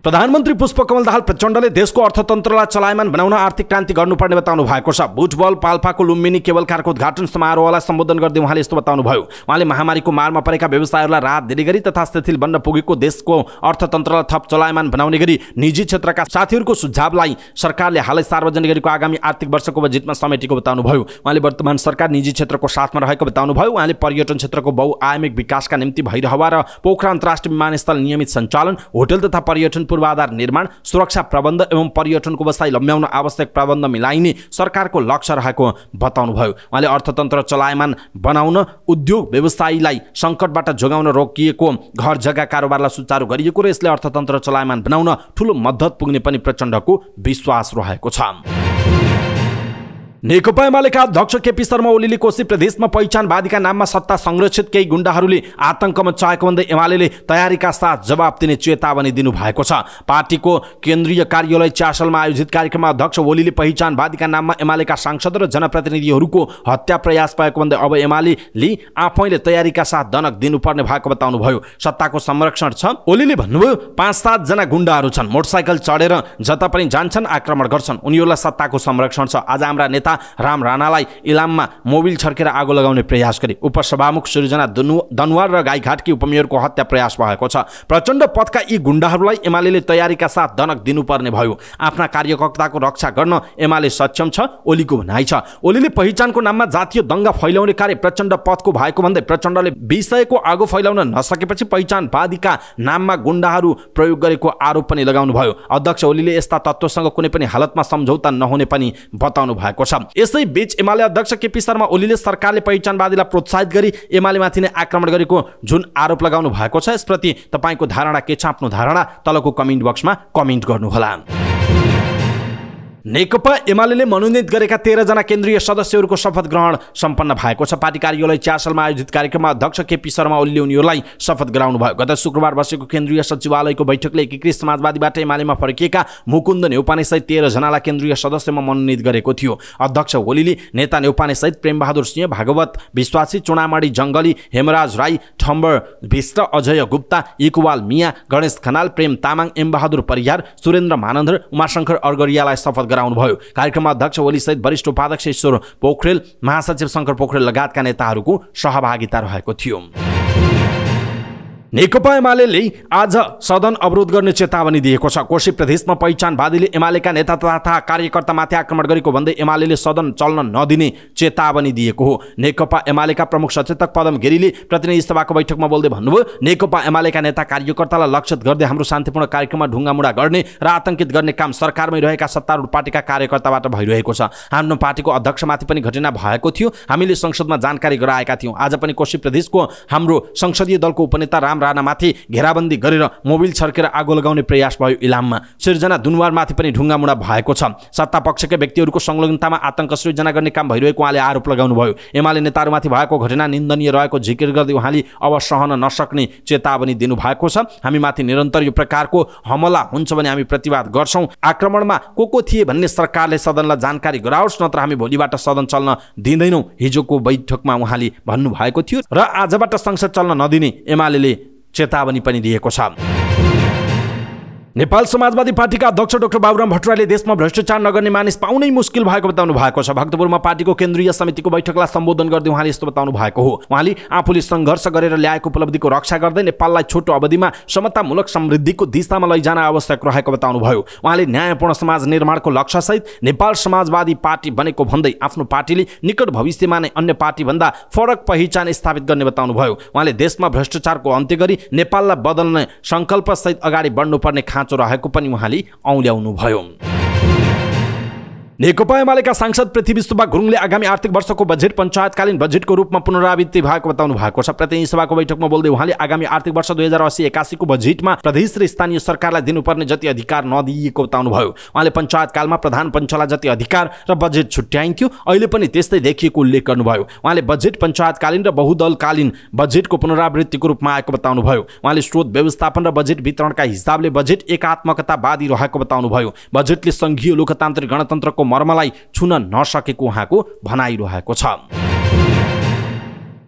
प्रधानमन्त्री पुष्पकमल दाहाल प्रचण्डले देशको अर्थतन्त्रलाई चलायमान बनाउन आर्थिक क्रान्ति गर्नुपर्ने बताउनु भएको छ बुटबल पाल्पाको लुम्बिनी केवल कारको उद्घाटन समारोहलाई सम्बोधन गर्दै उहाँले यस्तो बताउनुभयो उहाँले महामारीको मारमा परेका व्यवसायहरूलाई राहत दिने गरी तथा शिथिल बन्न पुगेको देशको अर्थतन्त्रलाई थप चलायमान बनाउने गरी निजी क्षेत्रका साथीहरूको सुझावलाई सरकारले हालै सार्वजनिक गरेको आगामी आर्थिक वर्षको बजेटमा समेटेको बताउनुभयो उहाँले वर्तमान सरकार निजी क्षेत्रको साथमा रहेको बताउनुभयो उहाँले पर्यटन क्षेत्रको बहुआयामिक विकासका निम्ति भइरहवा र पोखरा अन्तर्राष्ट्रिय विमानस्थल नियमित सञ्चालन होटल तथा पर्यटन पूर्वाधार निर्माण सुरक्षा प्रबन्ध एवं पर्यटनको व्यवसाय लम्ब्याउन आवश्यक प्रबन्ध मिलाइने सरकारको लक्ष्य रहेको बताउनुभयो उहाँले अर्थतन्त्र चलायमान बनाउन उद्योग व्यवसायीलाई सङ्कटबाट जोगाउन रोकिएको घर जग्गा कारोबारलाई सुचारू गरिएको र यसले अर्थतन्त्र चलायमान बनाउन ठुलो मद्दत पुग्ने पनि प्रचण्डको विश्वास रहेको छ नेकपा एमालेका अध्यक्ष केपी शर्मा ओलीले कोशी प्रदेशमा पहिचानवादीका नाममा सत्ता संरक्षित केही गुण्डाहरूले आतंकमा चाहेको भन्दै एमाले तयारीका साथ जवाब दिने चेतावनी दिनुभएको छ पार्टीको केन्द्रीय कार्यालय च्यासलमा आयोजित कार्यक्रममा अध्यक्ष ओलीले पहिचानवादीका नाममा एमालेका सांसद र जनप्रतिनिधिहरूको हत्या प्रयास भएको भन्दै अब एमाले आफैले तयारीका साथ दनक दिनुपर्ने भएको बताउनुभयो सत्ताको संरक्षण छ ओलीले भन्नुभयो पाँच सातजना गुण्डाहरू छन् मोटरसाइकल चढेर जता पनि जान्छन् आक्रमण गर्छन् उनीहरूलाई सत्ताको संरक्षण छ आज हाम्रा नेता नेता राम राणालाई इलाममा मोबिल छर्केर आगो लगाउने प्रयास गरे उपसभामुख सृजना दनु दनुवार र गाईघाटकी उपमेयरको हत्या प्रयास भएको छ प्रचण्ड पदका यी गुण्डाहरूलाई एमाले तयारीका साथ दनक दिनुपर्ने भयो आफ्ना कार्यकर्ताको रक्षा गर्न एमाले सक्षम छ ओलीको भनाइ छ ओलीले पहिचानको नाममा जातीय दङ्गा फैलाउने कार्य प्रचण्ड पदको भएको भन्दै प्रचण्डले विषयको आगो फैलाउन नसकेपछि पहिचानवादीका नाममा गुण्डाहरू प्रयोग गरेको आरोप पनि लगाउनुभयो अध्यक्ष ओलीले यस्ता तत्त्वसँग कुनै पनि हालतमा सम्झौता नहुने पनि बताउनु भएको छ यसै बीच एमाले अध्यक्ष केपी शर्मा ओलीले सरकारले पहिचानवादीलाई प्रोत्साहित गरी माथि नै आक्रमण गरेको जुन आरोप लगाउनु भएको छ यसप्रति तपाईँको धारणा के छ आफ्नो धारणा तलको कमेन्ट बक्समा कमेन्ट गर्नुहोला नेकपा एमाले मनोनित गरेका तेह्रजना केन्द्रीय सदस्यहरूको शपथ ग्रहण सम्पन्न भएको छ पार्टी कार्यालय च्यासलमा आयोजित कार्यक्रममा अध्यक्ष केपी शर्मा ओलीले उनीहरूलाई शपथ गराउनु भयो गत शुक्रबार बसेको केन्द्रीय सचिवालयको बैठकले एकीकृत समाजवादीबाट एमालेमा फर्किएका मुकुन्द नेौपानेसहित तेह्रजनालाई केन्द्रीय सदस्यमा मनोनित गरेको थियो अध्यक्ष ओलीले नेता नेौपानेसहित प्रेमबहादुर सिंह भागवत विश्वासी चुनामाडी जङ्गली हेमराज राई ठम्बर भिष्ट अजय गुप्ता इकुवाल मिया गणेश खनाल प्रेम तामाङ एमबहादुर परिहार सुरेन्द्र मानन्धर उमाशङ्कर अर्गरियालाई शपथ गराउनुभयो कार्यक्रममा अध्यक्ष सहित वरिष्ठ उपाध्यक्ष ईश्वर पोखरेल महासचिव शङ्कर पोखरेल लगायतका नेताहरूको सहभागिता रहेको थियो नेकपा एमाले आज सदन अवरोध गर्ने चेतावनी दिएको छ कोशी प्रदेशमा पहिचानवादीले एमालेका नेता तथा कार्यकर्तामाथि आक्रमण गरेको भन्दै एमाले सदन चल्न नदिने चेतावनी दिएको हो नेकपा एमालेका प्रमुख सचेतक पदम गिरीले प्रतिनिधि सभाको बैठकमा बोल्दै भन्नुभयो नेकपा एमालेका नेता कार्यकर्तालाई लक्षित गर्दै हाम्रो शान्तिपूर्ण कार्यक्रममा ढुङ्गामुढा गर्ने र आतंकित गर्ने काम सरकारमै रहेका सत्तारूढ पार्टीका कार्यकर्ताबाट भइरहेको छ हाम्रो पार्टीको अध्यक्षमाथि पनि घटना भएको थियो हामीले संसदमा जानकारी गराएका थियौँ आज पनि कोशी प्रदेशको हाम्रो संसदीय दलको उपनेता राम राणामाथि घेराबन्दी गरेर मोबिल छर्केर आगो लगाउने प्रयास भयो इलाममा सिर्जना दुनवारमाथि पनि ढुङ्गामुडा भएको छ सत्ता पक्षका व्यक्तिहरूको संलग्नतामा आतङ्क सृजना गर्ने काम भइरहेको उहाँले आरोप लगाउनुभयो एमाले नेताहरूमाथि भएको घटना निन्दनीय रहेको जिकिर गर्दै उहाँले अब सहन नसक्ने चेतावनी दिनुभएको छ हामीमाथि निरन्तर यो प्रकारको हमला हुन्छ भने हामी प्रतिवाद गर्छौँ आक्रमणमा को को थिए भन्ने सरकारले सदनलाई जानकारी गराओस् नत्र हामी भोलिबाट सदन चल्न दिँदैनौँ हिजोको बैठकमा उहाँले भन्नुभएको थियो र आजबाट संसद चल्न नदिने एमाले चेतावनी पनि दिएको छ नेपाल समाजवादी पार्टीका अध्यक्ष डाक्टर बाबुराम भट्टराईले देशमा भ्रष्टाचार नगर्ने मानिस पाउनै मुस्किल भएको बताउनु भएको छ भक्तपुरमा पार्टीको केन्द्रीय समितिको बैठकलाई सम्बोधन गर्दै उहाँले यस्तो बताउनु भएको हो उहाँले आफूले सङ्घर्ष गरेर ल्याएको उपलब्धिको रक्षा गर्दै नेपाललाई छोटो अवधिमा समतामूलक समृद्धिको दिशामा लैजान आवश्यक रहेको बताउनुभयो उहाँले न्यायपूर्ण समाज निर्माणको लक्ष्यसहित नेपाल समाजवादी पार्टी बनेको भन्दै आफ्नो पार्टीले निकट भविष्यमा नै अन्य पार्टीभन्दा फरक पहिचान स्थापित गर्ने बताउनुभयो उहाँले देशमा भ्रष्टाचारको अन्त्य गरी नेपाललाई बदल्ने सङ्कल्पसहित अगाडि बढ्नुपर्ने खान खाँचो रहेको पनि उहाँले औँल्याउनुभयो नेकपा एमालेका सांसद पृथ्वी सुब्बा गुरुङले आगामी आर्थिक वर्षको बजेट पञ्चायतकालीन बजेटको रूपमा पुनरावृत्ति भएको बताउनु भएको छ प्रतिनिधि सभाको बैठकमा बोल्दै उहाँले आगामी आर्थिक वर्ष दुई हजार अस्सी एकासीको बजेटमा प्रदेश र स्थानीय सरकारलाई दिनुपर्ने जति अधिकार नदिएको बताउनुभयो उहाँले पञ्चायतकालमा प्रधान पञ्चलाई जति अधिकार र बजेट छुट्याइन्थ्यो अहिले पनि त्यस्तै देखिएको उल्लेख गर्नुभयो उहाँले बजेट पञ्चायतकालीन र बहुदलकालीन बजेटको पुनरावृत्तिको रूपमा आएको बताउनु भयो उहाँले स्रोत व्यवस्थापन र बजेट वितरणका हिसाबले बजेट एकात्मकतावादी रहेको बताउनुभयो बजेटले सङ्घीय लोकतान्त्रिक गणतन्त्रको मर्मलाई छुन नसकेको उहाँको भनाइरहेको छ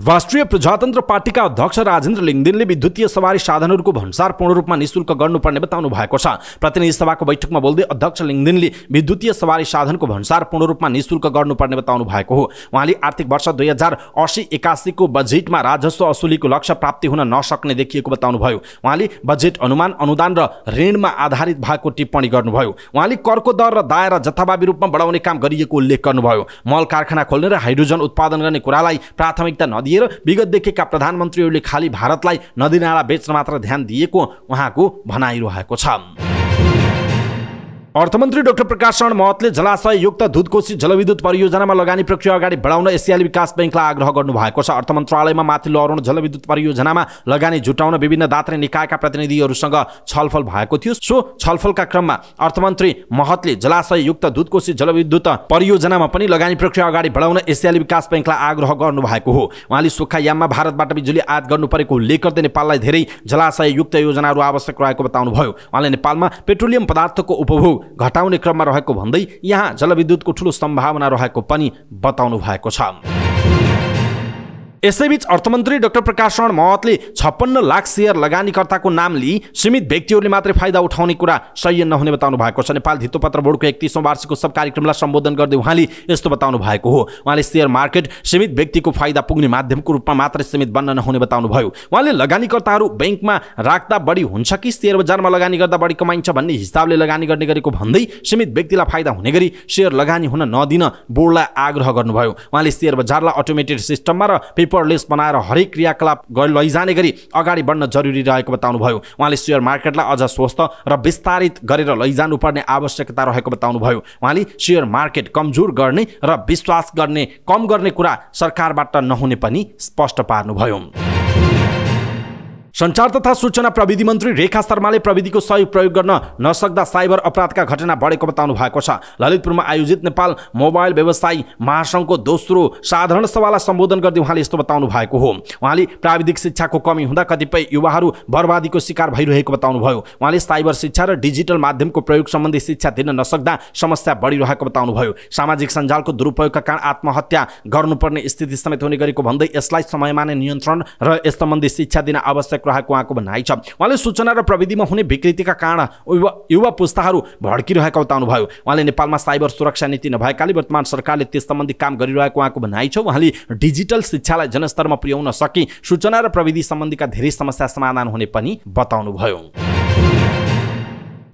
राष्ट्रिय प्रजातन्त्र पार्टीका अध्यक्ष राजेन्द्र लिङदिनले विद्युतीय सवारी साधनहरूको भन्सार पूर्ण रूपमा निशुल्क गर्नुपर्ने बताउनु भएको छ प्रतिनिधि सभाको बैठकमा बोल्दै अध्यक्ष लिङदिनले विद्युतीय सवारी साधनको भन्सार पूर्ण रूपमा निशुल्क गर्नुपर्ने बताउनु भएको हो उहाँले आर्थिक वर्ष दुई हजार असी एकासीको बजेटमा राजस्व असुलीको लक्ष्य प्राप्ति हुन नसक्ने देखिएको बताउनुभयो उहाँले बजेट अनुमान अनुदान र ऋणमा आधारित भएको टिप्पणी गर्नुभयो उहाँले करको दर र दायरा जथाभावी रूपमा बढाउने काम गरिएको उल्लेख गर्नुभयो मल कारखाना खोल्ने र हाइड्रोजन उत्पादन गर्ने कुरालाई प्राथमिकता नदिए दिएर देखेका प्रधानमन्त्रीहरूले खालि भारतलाई नदीनाला बेच्न मात्र ध्यान दिएको उहाँको भनाइरहेको छ अर्थमन्त्री डाक्टर प्रकाश शरण महतले युक्त दुधकोशी जलविद्युत परियोजनामा लगानी प्रक्रिया अगाडि बढाउन एसियाली विकास ब्याङ्कलाई आग्रह गर्नु भएको छ अर्थ मन्त्रालयमा माथि अरुण जलविद्युत परियोजनामा लगानी जुटाउन विभिन्न दात्री निकायका प्रतिनिधिहरूसँग छलफल भएको थियो सो छलफलका क्रममा अर्थमन्त्री महतले युक्त दुधकोशी जलविद्युत परियोजनामा पनि लगानी प्रक्रिया अगाडि बढाउन एसियाली विकास ब्याङ्कलाई आग्रह गर्नुभएको हो उहाँले सुक्खायाममा भारतबाट बिजुली आयात गर्नु परेको उल्लेख गर्दै नेपाललाई धेरै युक्त योजनाहरू आवश्यक रहेको बताउनुभयो उहाँले नेपालमा पेट्रोलियम पदार्थको उपभोग घटाउने क्रममा रहेको भन्दै यहाँ जलविद्युतको ठुलो सम्भावना रहेको पनि बताउनु भएको छ यसैबीच अर्थमन्त्री डाक्टर प्रकाश शरण महतले छप्पन्न लाख सेयर लगानीकर्ताको नाम लिई सीमित व्यक्तिहरूले मात्रै फाइदा उठाउने कुरा सह्य नहुने बताउनु भएको छ नेपाल धितोपत्र बोर्डको एकतिसौँ वार्षिक सब कार्यक्रमलाई सम्बोधन गर्दै उहाँले यस्तो बताउनु भएको हो उहाँले सेयर मार्केट सीमित व्यक्तिको फाइदा पुग्ने माध्यमको रूपमा मात्र सीमित बन्न नहुने बताउनुभयो उहाँले लगानीकर्ताहरू ब्याङ्कमा राख्दा बढी हुन्छ कि सेयर बजारमा लगानी गर्दा बढी कमाइन्छ भन्ने हिसाबले लगानी गर्ने गरेको भन्दै सीमित व्यक्तिलाई फाइदा हुने गरी सेयर लगानी हुन नदिन बोर्डलाई आग्रह गर्नुभयो उहाँले सेयर बजारलाई अटोमेटेड सिस्टममा र स्लिपर लिस्ट बनाएर हरेक क्रियाकलाप लैजाने गरी अगाडि बढ्न जरुरी रहेको बताउनुभयो उहाँले सेयर मार्केटलाई अझ स्वस्थ र विस्तारित गरेर लैजानुपर्ने आवश्यकता रहेको बताउनुभयो उहाँले सेयर मार्केट कमजोर गर्ने र विश्वास गर्ने कम गर्ने कुरा सरकारबाट नहुने पनि स्पष्ट पार्नुभयो सञ्चार तथा सूचना प्रविधि मन्त्री रेखा शर्माले प्रविधिको सहयोग प्रयोग गर्न नसक्दा साइबर अपराधका घटना बढेको बताउनु भएको छ ललितपुरमा आयोजित नेपाल मोबाइल व्यवसायी महासङ्घको दोस्रो साधारण सभालाई सम्बोधन गर्दै उहाँले यस्तो बताउनु भएको हो उहाँले प्राविधिक शिक्षाको कमी हुँदा कतिपय युवाहरू बर्बादीको शिकार भइरहेको बताउनुभयो उहाँले साइबर शिक्षा र डिजिटल माध्यमको प्रयोग सम्बन्धी शिक्षा दिन नसक्दा समस्या बढिरहेको बताउनुभयो सामाजिक सञ्जालको दुरुपयोगका कारण आत्महत्या गर्नुपर्ने स्थिति समेत हुने गरेको भन्दै यसलाई समयमा नै नियन्त्रण र यस सम्बन्धी शिक्षा दिन आवश्यक आवश्यक उहाँको भनाइ छ उहाँले सूचना र प्रविधिमा हुने विकृतिका कारण युवा युवा पुस्ताहरू भड्किरहेका बताउनुभयो उहाँले नेपालमा साइबर सुरक्षा नीति नभएकाले वर्तमान सरकारले त्यस सम्बन्धी काम गरिरहेको उहाँको भनाइ छ उहाँले डिजिटल शिक्षालाई जनस्तरमा पुर्याउन सके सूचना र प्रविधि सम्बन्धीका धेरै समस्या समाधान हुने पनि बताउनुभयो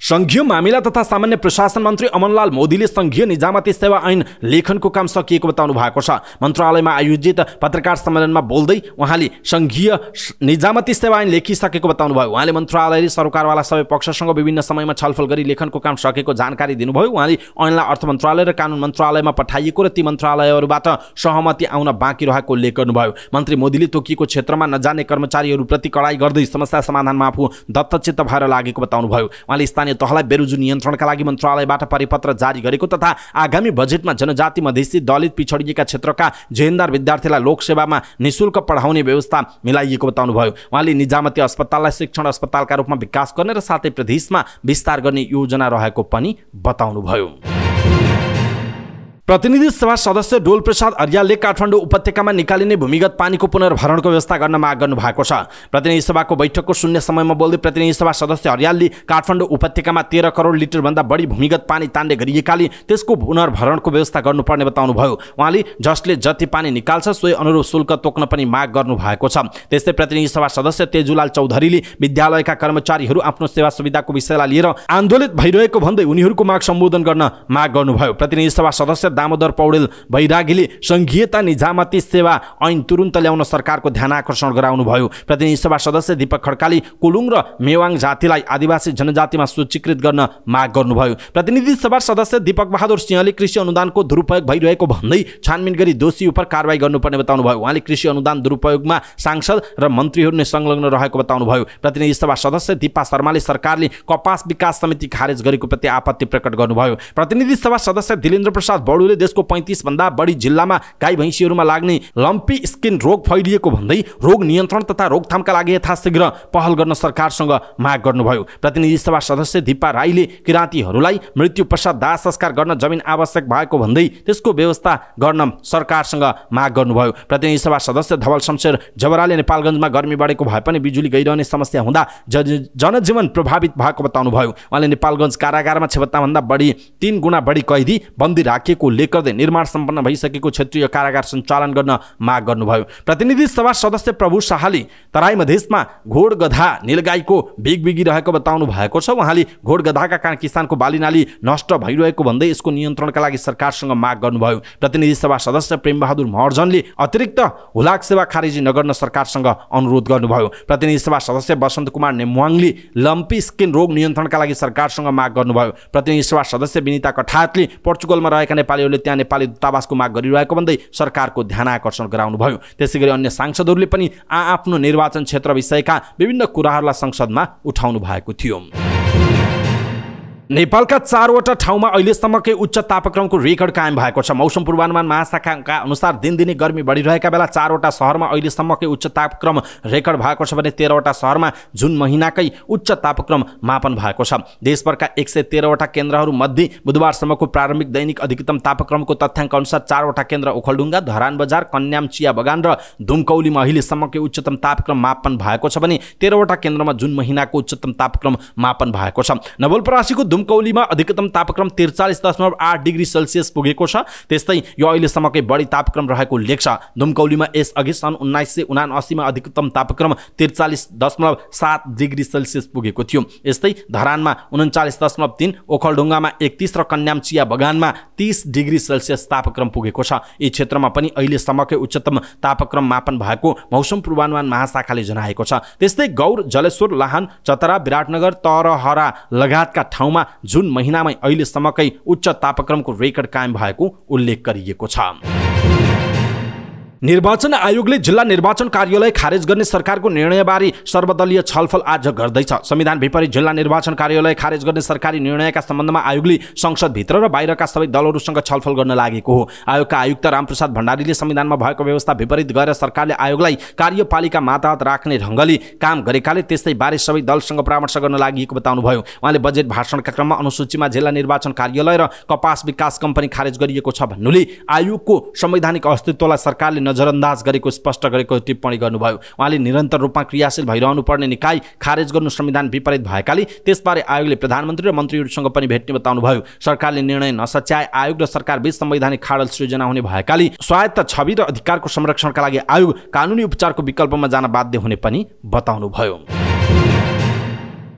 संघीय मामिला तथा सामान्य प्रशासन मन्त्री अमनलाल मोदीले संघीय निजामती सेवा ऐन लेखनको काम सकिएको बताउनु भएको छ मन्त्रालयमा आयोजित पत्रकार सम्मेलनमा बोल्दै उहाँले संघीय निजामती सेवा ऐन लेखिसकेको बताउनुभयो उहाँले मन्त्रालयले सरकारवाला सबै पक्षसँग विभिन्न समयमा छलफल गरी लेखनको काम सकेको जानकारी दिनुभयो उहाँले ऐनलाई अर्थ मन्त्रालय र कानुन मन्त्रालयमा पठाइएको र ती मन्त्रालयहरूबाट सहमति आउन बाँकी रहेको उल्लेख गर्नुभयो मन्त्री मोदीले तोकिएको क्षेत्रमा नजाने कर्मचारीहरूप्रति कडाई गर्दै समस्या समाधानमा आफू दत्तचित्त भएर लागेको बताउनुभयो उहाँले स्थानीय स्थानीय तहलाई बेरुजु नियन्त्रणका लागि मन्त्रालयबाट परिपत्र जारी गरेको तथा आगामी बजेटमा जनजाति मधेसी दलित पिछडिएका क्षेत्रका जेहेन्दार विद्यार्थीलाई लोकसेवामा निशुल्क पढाउने व्यवस्था मिलाइएको बताउनुभयो उहाँले निजामती अस्पताललाई शिक्षण अस्पतालका रूपमा विकास गर्ने र साथै प्रदेशमा विस्तार गर्ने योजना रहेको पनि बताउनुभयो प्रतिनिधि सभा सदस्य डोल प्रसाद अर्यालले काठमाडौँ उपत्यकामा निकालिने भूमिगत पानीको पुनर्भरणको व्यवस्था गर्न माग गर्नु भएको छ प्रतिनिधि सभाको बैठकको शून्य समयमा बोल्दै प्रतिनिधि सभा सदस्य अर्यालले काठमाडौँ उपत्यकामा तेह्र करोड लिटरभन्दा बढी भूमिगत पानी तान्ने गरिएकाले त्यसको पुनर्भरणको व्यवस्था गर्नुपर्ने बताउनुभयो उहाँले जसले जति पानी निकाल्छ सोही अनुरूप शुल्क तोक्न पनि माग गर्नु भएको छ त्यस्तै प्रतिनिधि सभा सदस्य तेजुलाल चौधरीले विद्यालयका कर्मचारीहरू आफ्नो सेवा सुविधाको विषयलाई लिएर आन्दोलित भइरहेको भन्दै उनीहरूको माग सम्बोधन गर्न माग गर्नुभयो प्रतिनिधि सभा सदस्य दामोदर पौडेल भैरागीले सङ्घीयता निजामती सेवा ऐन तुरुन्त ल्याउन सरकारको ध्यान आकर्षण गराउनुभयो प्रतिनिधि सभा सदस्य दीपक खड्काले कुलुङ र मेवाङ जातिलाई आदिवासी जनजातिमा सूचीकृत गर्न माग गर्नुभयो प्रतिनिधि सभा सदस्य दीपक बहादुर सिंहले कृषि अनुदानको दुरुपयोग भइरहेको भन्दै छानबिन गरी दोषी उप कारवाही गर्नुपर्ने बताउनुभयो उहाँले कृषि अनुदान दुरुपयोगमा सांसद र मन्त्रीहरू नै संलग्न रहेको बताउनुभयो प्रतिनिधि सभा सदस्य दिपा शर्माले सरकारले कपास विकास समिति खारेज गरेको प्रति आपत्ति प्रकट गर्नुभयो प्रतिनिधि सभा सदस्य दिलेन्द्र प्रसाद तज्ञहरूले देशको पैँतिसभन्दा बढी जिल्लामा गाई भैँसीहरूमा लाग्ने लम्पी स्किन रोग फैलिएको भन्दै रोग नियन्त्रण तथा रोकथामका लागि यथाशीघ्र पहल गर्न सरकारसँग माग गर्नुभयो प्रतिनिधि सभा सदस्य दिपा राईले किराँतीहरूलाई मृत्यु पश्चात दाह संस्कार गर्न जमिन आवश्यक भएको भन्दै त्यसको व्यवस्था गर्न सरकारसँग माग गर्नुभयो प्रतिनिधि सभा सदस्य धवल शमशेर जबराले नेपालगञ्जमा गर्मी बढेको भए पनि बिजुली गइरहने समस्या हुँदा जनजीवन प्रभावित भएको बताउनुभयो उहाँले नेपालगञ्ज कारागारमा क्षमताभन्दा बढी तिन गुणा बढी कैदी बन्दी राखिएको उल्लेख गर्दै निर्माण सम्पन्न भइसकेको क्षेत्रीय कारागार सञ्चालन गर्न माग गर्नुभयो प्रतिनिधि सभा सदस्य प्रभु शाहले तराई मधेसमा घोड गधा निलगाईको बिगबिगी बिगिरहेको बताउनु भएको छ उहाँले घोड गधाका कारण किसानको बाली नाली नष्ट भइरहेको भन्दै यसको नियन्त्रणका लागि सरकारसँग माग गर्नुभयो प्रतिनिधि सभा सदस्य प्रेमबहादुर महर्जनले अतिरिक्त हुलाक सेवा खारेजी नगर्न सरकारसँग अनुरोध गर्नुभयो प्रतिनिधि सभा सदस्य बसन्त कुमार नेमुवाङले लम्पी स्किन रोग नियन्त्रणका लागि सरकारसँग माग गर्नुभयो प्रतिनिधि सभा सदस्य विनिता कठातले पोर्चुगलमा रहेका नेपाली नेपालीहरूले त्यहाँ नेपाली दूतावासको माग गरिरहेको भन्दै सरकारको ध्यान आकर्षण गराउनुभयो त्यसै गरी अन्य सांसदहरूले पनि आफ्नो निर्वाचन क्षेत्र विषयका विभिन्न कुराहरूलाई संसदमा उठाउनु भएको थियो नेपालका चारवटा ठाउँमा अहिलेसम्मकै उच्च तापक्रमको रेकर्ड कायम भएको छ मौसम पूर्वानुमान महाशाखाका अनुसार दिनदिनै गर्मी बढिरहेका बेला चारवटा सहरमा अहिलेसम्मकै उच्च तापक्रम रेकर्ड भएको छ भने तेह्रवटा सहरमा जुन महिनाकै उच्च तापक्रम मापन भएको छ देशभरका एक सय तेह्रवटा केन्द्रहरूमध्ये बुधबारसम्मको प्रारम्भिक दैनिक अधिकतम तापक्रमको तथ्याङ्क अनुसार चारवटा केन्द्र ओखलढुङ्गा धरान बजार कन्याम चिया बगान र धुमकौलीमा अहिलेसम्मकै उच्चतम तापक्रम मापन भएको छ भने तेह्रवटा केन्द्रमा जुन महिनाको उच्चतम तापक्रम मापन भएको छ नवलपरासीको झुम्कौलीमा अधिकतम तापक्रम त्रिचालिस दशमलव आठ डिग्री सेल्सियस पुगेको छ त्यस्तै यो अहिलेसम्मकै बढी तापक्रम रहेको लेख्छ धुमकौलीमा यसअघि सन् उन्नाइस सय उना असीमा अधिकतम तापक्रम त्रिचालिस दशमलव सात डिग्री सेल्सियस पुगेको थियो यस्तै धरानमा उन्चालिस दशमलव तिन ओखलढुङ्गामा एकतिस र कन्याम चिया बगानमा तिस डिग्री सेल्सियस तापक्रम पुगेको छ यी क्षेत्रमा पनि अहिलेसम्मकै उच्चतम तापक्रम मापन भएको मौसम पूर्वानुमान महाशाखाले जनाएको छ त्यस्तै गौर जलेश्वर लाहान चतरा विराटनगर तरहरा लगायतका ठाउँमा जुन महिनामै अहिलेसम्मकै उच्च तापक्रमको रेकर्ड कायम भएको उल्लेख गरिएको छ निर्वाचन आयोगले जिल्ला निर्वाचन कार्यालय खारेज गर्ने सरकारको निर्णयबारे सर्वदलीय छलफल आज गर्दैछ संविधान विपरीत जिल्ला निर्वाचन कार्यालय खारेज गर्ने सरकारी निर्णयका सम्बन्धमा आयोगले संसदभित्र र बाहिरका सबै दलहरूसँग छलफल गर्न लागेको हो आयोगका आयुक्त रामप्रसाद भण्डारीले संविधानमा भएको व्यवस्था विपरीत गएर सरकारले आयोगलाई कार्यपालिका माताहत राख्ने ढङ्गले काम गरेकाले त्यस्तै बारे सबै दलसँग परामर्श गर्न लागि बताउनुभयो उहाँले बजेट भाषणका क्रममा अनुसूचीमा जिल्ला निर्वाचन कार्यालय र कपास विकास कम्पनी खारेज गरिएको छ भन्नुले आयोगको संवैधानिक अस्तित्वलाई सरकारले नजरअन्दाज गरेको स्पष्ट गरेको टिप्पणी गर्नुभयो उहाँले निरन्तर रूपमा क्रियाशील भइरहनु पर्ने निकाय खारेज गर्नु संविधान विपरीत भएकाले त्यसबारे आयोगले प्रधानमन्त्री र मन्त्रीहरूसँग पनि भेट्ने बताउनुभयो सरकारले निर्णय नसच्याए आयोग र सरकारबीच संवैधानिक खाडल सृजना हुने भएकाले स्वायत्त छवि र अधिकारको संरक्षणका लागि आयोग कानुनी उपचारको विकल्पमा जान बाध्य हुने पनि बताउनुभयो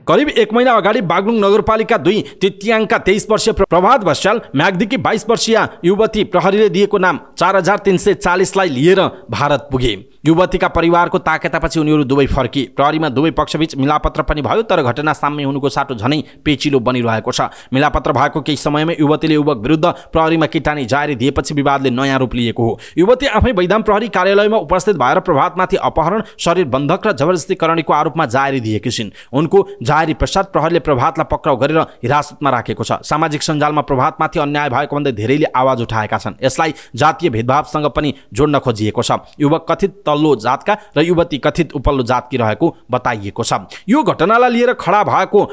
करिब एक महिना अगाडि बागलुङ नगरपालिका दुई तेत्याङका तेइस वर्षीय प्रभात भस्याल म्याग्दीकी बाइस वर्षीय युवती प्रहरीले दिएको नाम चार हजार तिन सय चालिसलाई लिएर भारत पुगे युवतीका परिवारको ताकेतापछि उनीहरू दुवै फर्किए प्रहरीमा दुवै पक्षबीच मिलापत्र पनि भयो तर घटना साम्य हुनुको साटो झनै पेचिलो बनिरहेको छ मिलापत्र भएको केही समयमै युवतीले युवक विरुद्ध प्रहरीमा किटानी जारी दिएपछि विवादले नयाँ रूप लिएको हो युवती आफै बैदाम प्रहरी कार्यालयमा उपस्थित भएर प्रभातमाथि अपहरण शरीर बन्धक र जबरजस्तीकरणको आरोपमा जारी दिएकी छिन् उनको जारी पश्चात प्रहरीले प्रभातलाई पक्राउ गरेर हिरासतमा राखेको छ सामाजिक सञ्जालमा प्रभातमाथि अन्याय भएको भन्दै धेरैले आवाज उठाएका छन् यसलाई जातीय भेदभावसँग पनि जोड्न खोजिएको छ युवक कथित तल्लो जातका र युवती कथित उपल्लो जातकी रहेको बताइएको छ यो घटनालाई लिएर खडा भएको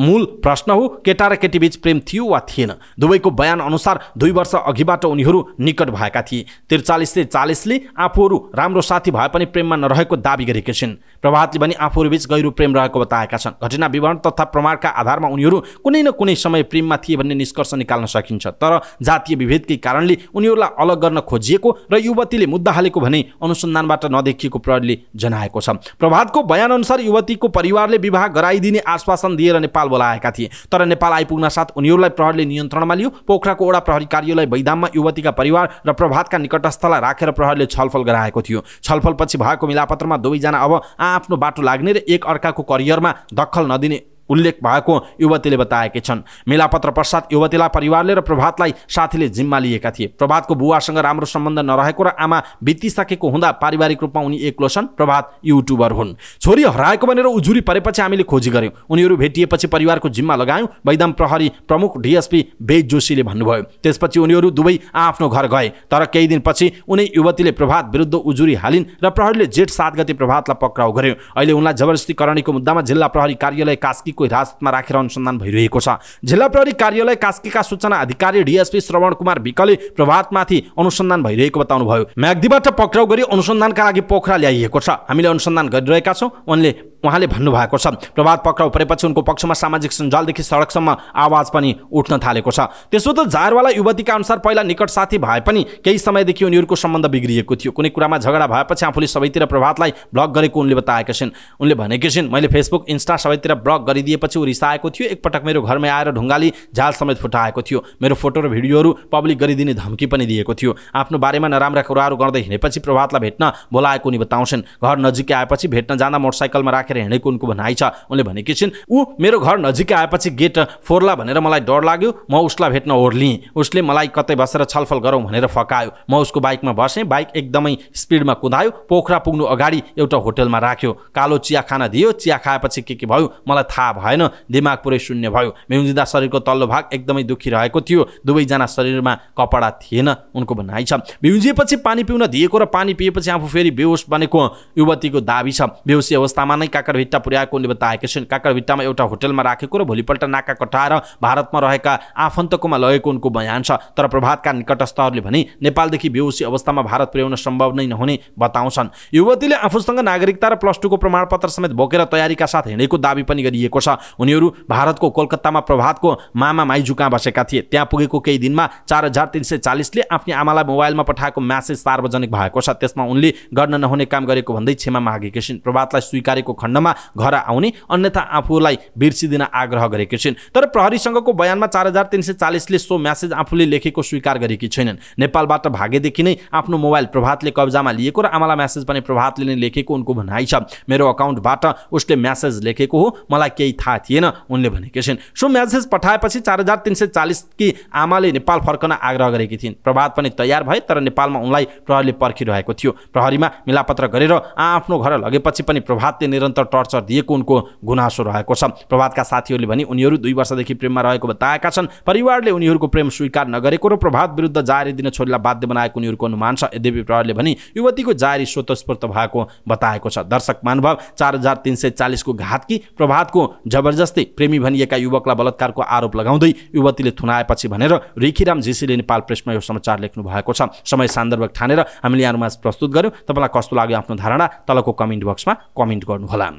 मूल प्रश्न हो केटा र केटीबीच प्रेम थियो वा थिएन दुवैको बयान अनुसार दुई वर्ष अघिबाट उनीहरू निकट भएका थिए त्रिचालिसले चालिसले आफूहरू राम्रो साथी भए पनि प्रेममा नरहेको दावी गरेकी छिन् प्रभातले पनि आफूहरूबीच गहिरो प्रेम रहेको बताएका छन् घटना विवरण तथा प्रमाणका आधारमा उनीहरू कुनै न कुनै समय प्रेममा थिए भन्ने निष्कर्ष निकाल्न सकिन्छ तर जातीय विभेदकै कारणले उनीहरूलाई अलग गर्न खोजिएको र युवतीले मुद्दा हालेको भने अनुसन्धानबाट नदेखिएको प्रहरीले जनाएको छ प्रभातको बयानअनुसार युवतीको परिवारले विवाह गराइदिने आश्वासन दिएर नेपाल नेपाल बोलाएका थिए तर नेपाल आइपुग्न साथ उनीहरूलाई प्रहरीले नियन्त्रणमा लियो पोखराको ओडा प्रहरी कार्यालय बैदाममा युवतीका परिवार र प्रभातका निकटस्थलाई राखेर प्रहरीले छलफल गराएको थियो छलफलपछि भएको मिलापत्रमा दुवैजना अब आआफ्नो बाटो लाग्ने र एक अर्काको करियरमा दखल नदिने उल्लेख भएको युवतीले बताएकी छन् मेलापत्र पश्चात युवतीलाई परिवारले र प्रभातलाई साथीले जिम्मा लिएका थिए प्रभातको बुवासँग राम्रो सम्बन्ध नरहेको र आमा बितिसकेको हुँदा पारिवारिक रूपमा उनी एक्लो छन् प्रभात युट्युबर हुन् छोरी हराएको भनेर उजुरी परेपछि हामीले खोजी गऱ्यौँ उनीहरू भेटिएपछि परिवारको जिम्मा लगायौँ बैदम प्रहरी प्रमुख डिएसपी बेज जोशीले भन्नुभयो त्यसपछि उनीहरू दुवै आफ्नो घर गए तर केही दिनपछि उनी युवतीले प्रभात विरुद्ध उजुरी हालिन् र प्रहरीले जेठ सात गते प्रभातलाई पक्राउ गर्यो अहिले उनलाई जबरजस्ती करणीको मुद्दामा जिल्ला प्रहरी कार्यालय कास्कीको प्रहरीको हिरासतमा राखेर अनुसन्धान भइरहेको छ जिल्ला प्रहरी कार्यालय कास्कीका सूचना अधिकारी डिएसपी श्रवण कुमार विकले प्रभातमाथि अनुसन्धान भइरहेको बताउनुभयो म्याग्दीबाट पक्राउ गरी अनुसन्धानका लागि पोखरा ल्याइएको छ हामीले अनुसन्धान गरिरहेका छौँ उनले उहाँले भन्नुभएको छ प्रभात पक्राउ परेपछि उनको पक्षमा सामाजिक सञ्जालदेखि सडकसम्म आवाज पनि उठ्न थालेको छ त्यसो त जारवाला युवतीका अनुसार पहिला निकट साथी भए पनि केही समयदेखि उनीहरूको सम्बन्ध बिग्रिएको थियो कुनै कुरामा झगडा भएपछि आफूले सबैतिर प्रभातलाई ब्लक गरेको उनले बताएका छिन् उनले भनेकी छिन् मैले फेसबुक इन्स्टा सबैतिर ब्लक गरिदिएँ दिएपछि ऊ रिसाएको थियो एकपटक मेरो घरमा आएर ढुङ्गाली झाल समेत फुटाएको थियो मेरो फोटो र भिडियोहरू पब्लिक गरिदिने धम्की पनि दिएको थियो आफ्नो बारेमा नराम्रा कुराहरू गर्दै हिँडेपछि प्रभातलाई भेट्न बोलाएको उनी बताउँछन् घर नजिकै आएपछि भेट्न जाँदा मोटरसाइकलमा राखेर हिँडेको उनको भनाइ छ उनले भनेकी छिन् ऊ मेरो घर नजिकै आएपछि गेट फोर्ला भनेर मलाई डर लाग्यो म उसलाई भेट्न ओर्लिएँ उसले मलाई कतै बसेर छलफल गरौँ भनेर फकायो म उसको बाइकमा बसेँ बाइक एकदमै स्पिडमा कुदायो पोखरा पुग्नु अगाडि एउटा होटेलमा राख्यो कालो चिया खाना दियो चिया खाएपछि के के भयो मलाई थाहा भएन दिमाग पुरै शून्य भयो मेहुजिँदा शरीरको तल्लो भाग एकदमै दुखी रहेको थियो दुवैजना शरीरमा कपडा थिएन उनको भनाइ छ भिउजिएपछि पानी पिउन दिएको र पानी पिएपछि आफू फेरि बेहोस बनेको युवतीको दावी छ बेहोसी अवस्थामा नै काकरभिट्टा पुर्याएको उनले बताएका छन् काकरभिट्टामा एउटा होटलमा राखेको र भोलिपल्ट नाका कटाएर भारतमा रहेका आफन्तकोमा लगेको उनको बयान छ तर प्रभातका निकटस्थहरूले भने नेपालदेखि बेहोसी अवस्थामा भारत पुर्याउन सम्भव नै नहुने बताउँछन् युवतीले आफूसँग नागरिकता र प्लस टूको प्रमाणपत्र समेत बोकेर तयारीका साथ हिँडेको दावी पनि गरिएको छ उनीहरू भारतको कोलकातामा प्रभातको मामा माइजु कहाँ बसेका थिए त्यहाँ पुगेको केही दिनमा चार हजार तिन सय चालिसले आफ्नै आमालाई मोबाइलमा पठाएको म्यासेज सार्वजनिक भएको छ त्यसमा उनले गर्न नहुने काम गरेको भन्दै क्षमा मागेकी छिन् प्रभातलाई स्वीकारेको खण्डमा घर आउने अन्यथा आफूलाई बिर्सिदिन आग्रह गरेकी छिन् तर प्रहरीसँगको बयानमा चार हजार तिन सय चालिसले सो म्यासेज आफूले लेखेको स्वीकार गरेकी छैनन् नेपालबाट भागेदेखि नै आफ्नो मोबाइल प्रभातले कब्जामा लिएको र आमालाई म्यासेज पनि प्रभातले नै लेखेको उनको भनाइ छ मेरो अकाउन्टबाट उसले म्यासेज लेखेको हो मलाई केही केही थाहा थिएन उनले भनेकी छिन् सो म्यासेज पठाएपछि चार हजार तिन सय चालिसकी आमाले नेपाल फर्कन आग्रह गरेकी थिइन् प्रभात पनि तयार भए तर नेपालमा उनलाई प्रहरीले पर्खिरहेको थियो प्रहरीमा मिलापत्र गरेर आफ्नो घर लगेपछि पनि प्रभातले निरन्तर टर्चर दिएको उनको गुनासो रहेको छ प्रभातका साथीहरूले भने उनीहरू दुई वर्षदेखि प्रेममा रहेको बताएका छन् परिवारले उनीहरूको प्रेम स्वीकार नगरेको र प्रभात विरुद्ध जारी दिन छोरीलाई बाध्य बनाएको उनीहरूको अनुमान छ यद्यपि प्रहरीले भने युवतीको जारी स्वतस्फूर्त भएको बताएको छ दर्शक मानुभाव चार हजार तिन सय चालिसको घातकी प्रभातको जबरजस्ती प्रेमी भनिएका युवकलाई बलात्कारको आरोप लगाउँदै युवतीले थुनाएपछि भनेर रिखिराम झिसीले नेपाल प्रेसमा यो समाचार लेख्नु भएको छ समय सान्दर्भ ठानेर हामीले यहाँहरूमा प्रस्तुत गऱ्यौँ तपाईँलाई कस्तो लाग्यो आफ्नो धारणा तलको कमेन्ट बक्समा कमेन्ट गर्नुहोला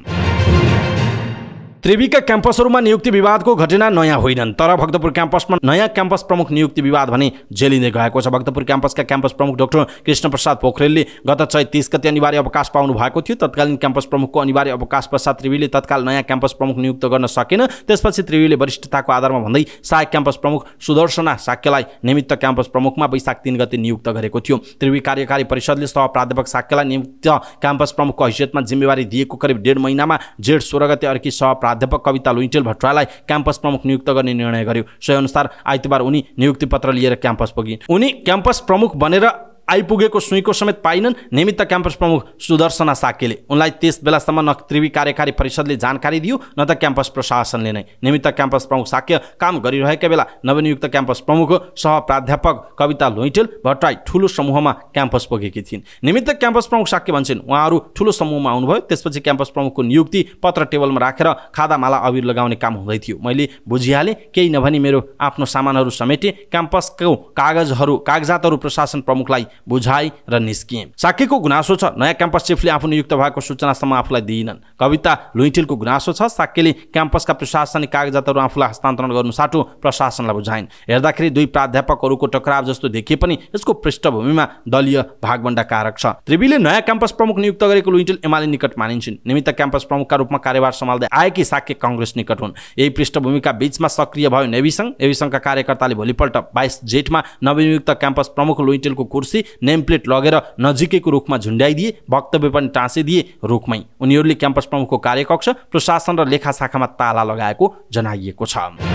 त्रिवीका क्याम्पसहरूमा नियुक्ति विवादको घटना नयाँ होइनन् तर भक्तपुर क्याम्पसमा नयाँ क्याम्पस प्रमुख नियुक्ति विवाद भने जेलिँदै गएको छ भक्तपुर क्याम्पसका क्याम्पस प्रमुख डाक्टर कृष्ण प्रसाद पोखरेलले गत चैत तिस गते अनिवार्य अवकाश पाउनु भएको थियो तत्कालीन क्याम्पस प्रमुखको अनिवार्य अवकाश पश्चात त्रिवीले तत्काल नयाँ क्याम्पस प्रमुख नियुक्त गर्न सकेन त्यसपछि त्रिवीले वरिष्ठताको आधारमा भन्दै सहायक क्याम्पस प्रमुख सुदर्शना साक्यलाई निमित्त क्याम्पस प्रमुखमा वैशाख तिन गते नियुक्त गरेको थियो त्रिवी कार्यकारी परिषदले सह प्राध्यापक साक्यलाई नियुक्त क्याम्पस प्रमुखको हैसियतमा जिम्मेवारी दिएको करिब डेढ महिनामा जेठ सोह्र गते अर्की सह प्राध्यापक कविता लुइन्टेल भट्टरालाई क्याम्पस प्रमुख नियुक्त गर्ने निर्णय गर्यो सोही अनुसार आइतबार उनी नियुक्ति पत्र लिएर क्याम्पस पुगिन् उनी क्याम्पस प्रमुख बनेर आइपुगेको सुईको समेत पाइनन् निमित्त क्याम्पस प्रमुख सुदर्शना साकेले उनलाई त्यस बेलासम्म न त्रिवी कार्यकारी परिषदले जानकारी दियो न त क्याम्पस प्रशासनले नै निमित्त क्याम्पस प्रमुख साक्य काम गरिरहेका बेला नवनियुक्त क्याम्पस प्रमुख सह प्राध्यापक कविता लोइटेल भट्टराई ठुलो समूहमा क्याम्पस पुगेकी थिइन् निमित्त क्याम्पस प्रमुख साक्य भन्छन् उहाँहरू ठुलो समूहमा आउनुभयो त्यसपछि क्याम्पस प्रमुखको नियुक्ति पत्र टेबलमा राखेर खादामाला अबिर लगाउने काम हुँदै थियो मैले बुझिहालेँ केही नभनी मेरो आफ्नो सामानहरू समेटेँ क्याम्पसको कागजहरू कागजातहरू प्रशासन प्रमुखलाई बुझाइ र निस्किए साकेको गुनासो छ नयाँ क्याम्पस चिफले आफ्नो नियुक्त भएको सूचनासम्म आफूलाई दिइनन् कविता लुइटेलको गुनासो छ साकेले क्याम्पसका प्रशासनिक कागजातहरू आफूलाई हस्तान्तरण गर्नु साटो प्रशासनलाई बुझाइन् हेर्दाखेरि दुई प्राध्यापकहरूको टकराव जस्तो देखिए पनि यसको पृष्ठभूमिमा दलीय भागभण्डा कारक छ त्रिवीले नयाँ क्याम्पस प्रमुख नियुक्त गरेको लुइटेल एमाले निकट मानिन्छन् निमित्त क्याम्पस प्रमुखका रूपमा कार्यभार सम्हाल्दै आएकी साके कङ्ग्रेस निकट हुन् यही पृष्ठभूमिका बीचमा सक्रिय भयो नेभी सङ्घ नेभी सङ्घका कार्यकर्ताले भोलिपल्ट बाइस जेठमा नवनियुक्त क्याम्पस प्रमुख लुइटेलको कुर्सी नेम प्लेट लगेर नजिकैको रुखमा झुन्ड्याइदिए वक्तव्य पनि टाँसिदिए रुखमै उनीहरूले क्याम्पस प्रमुखको कार्यकक्ष प्रशासन र लेखा शाखामा ताला लगाएको जनाइएको छ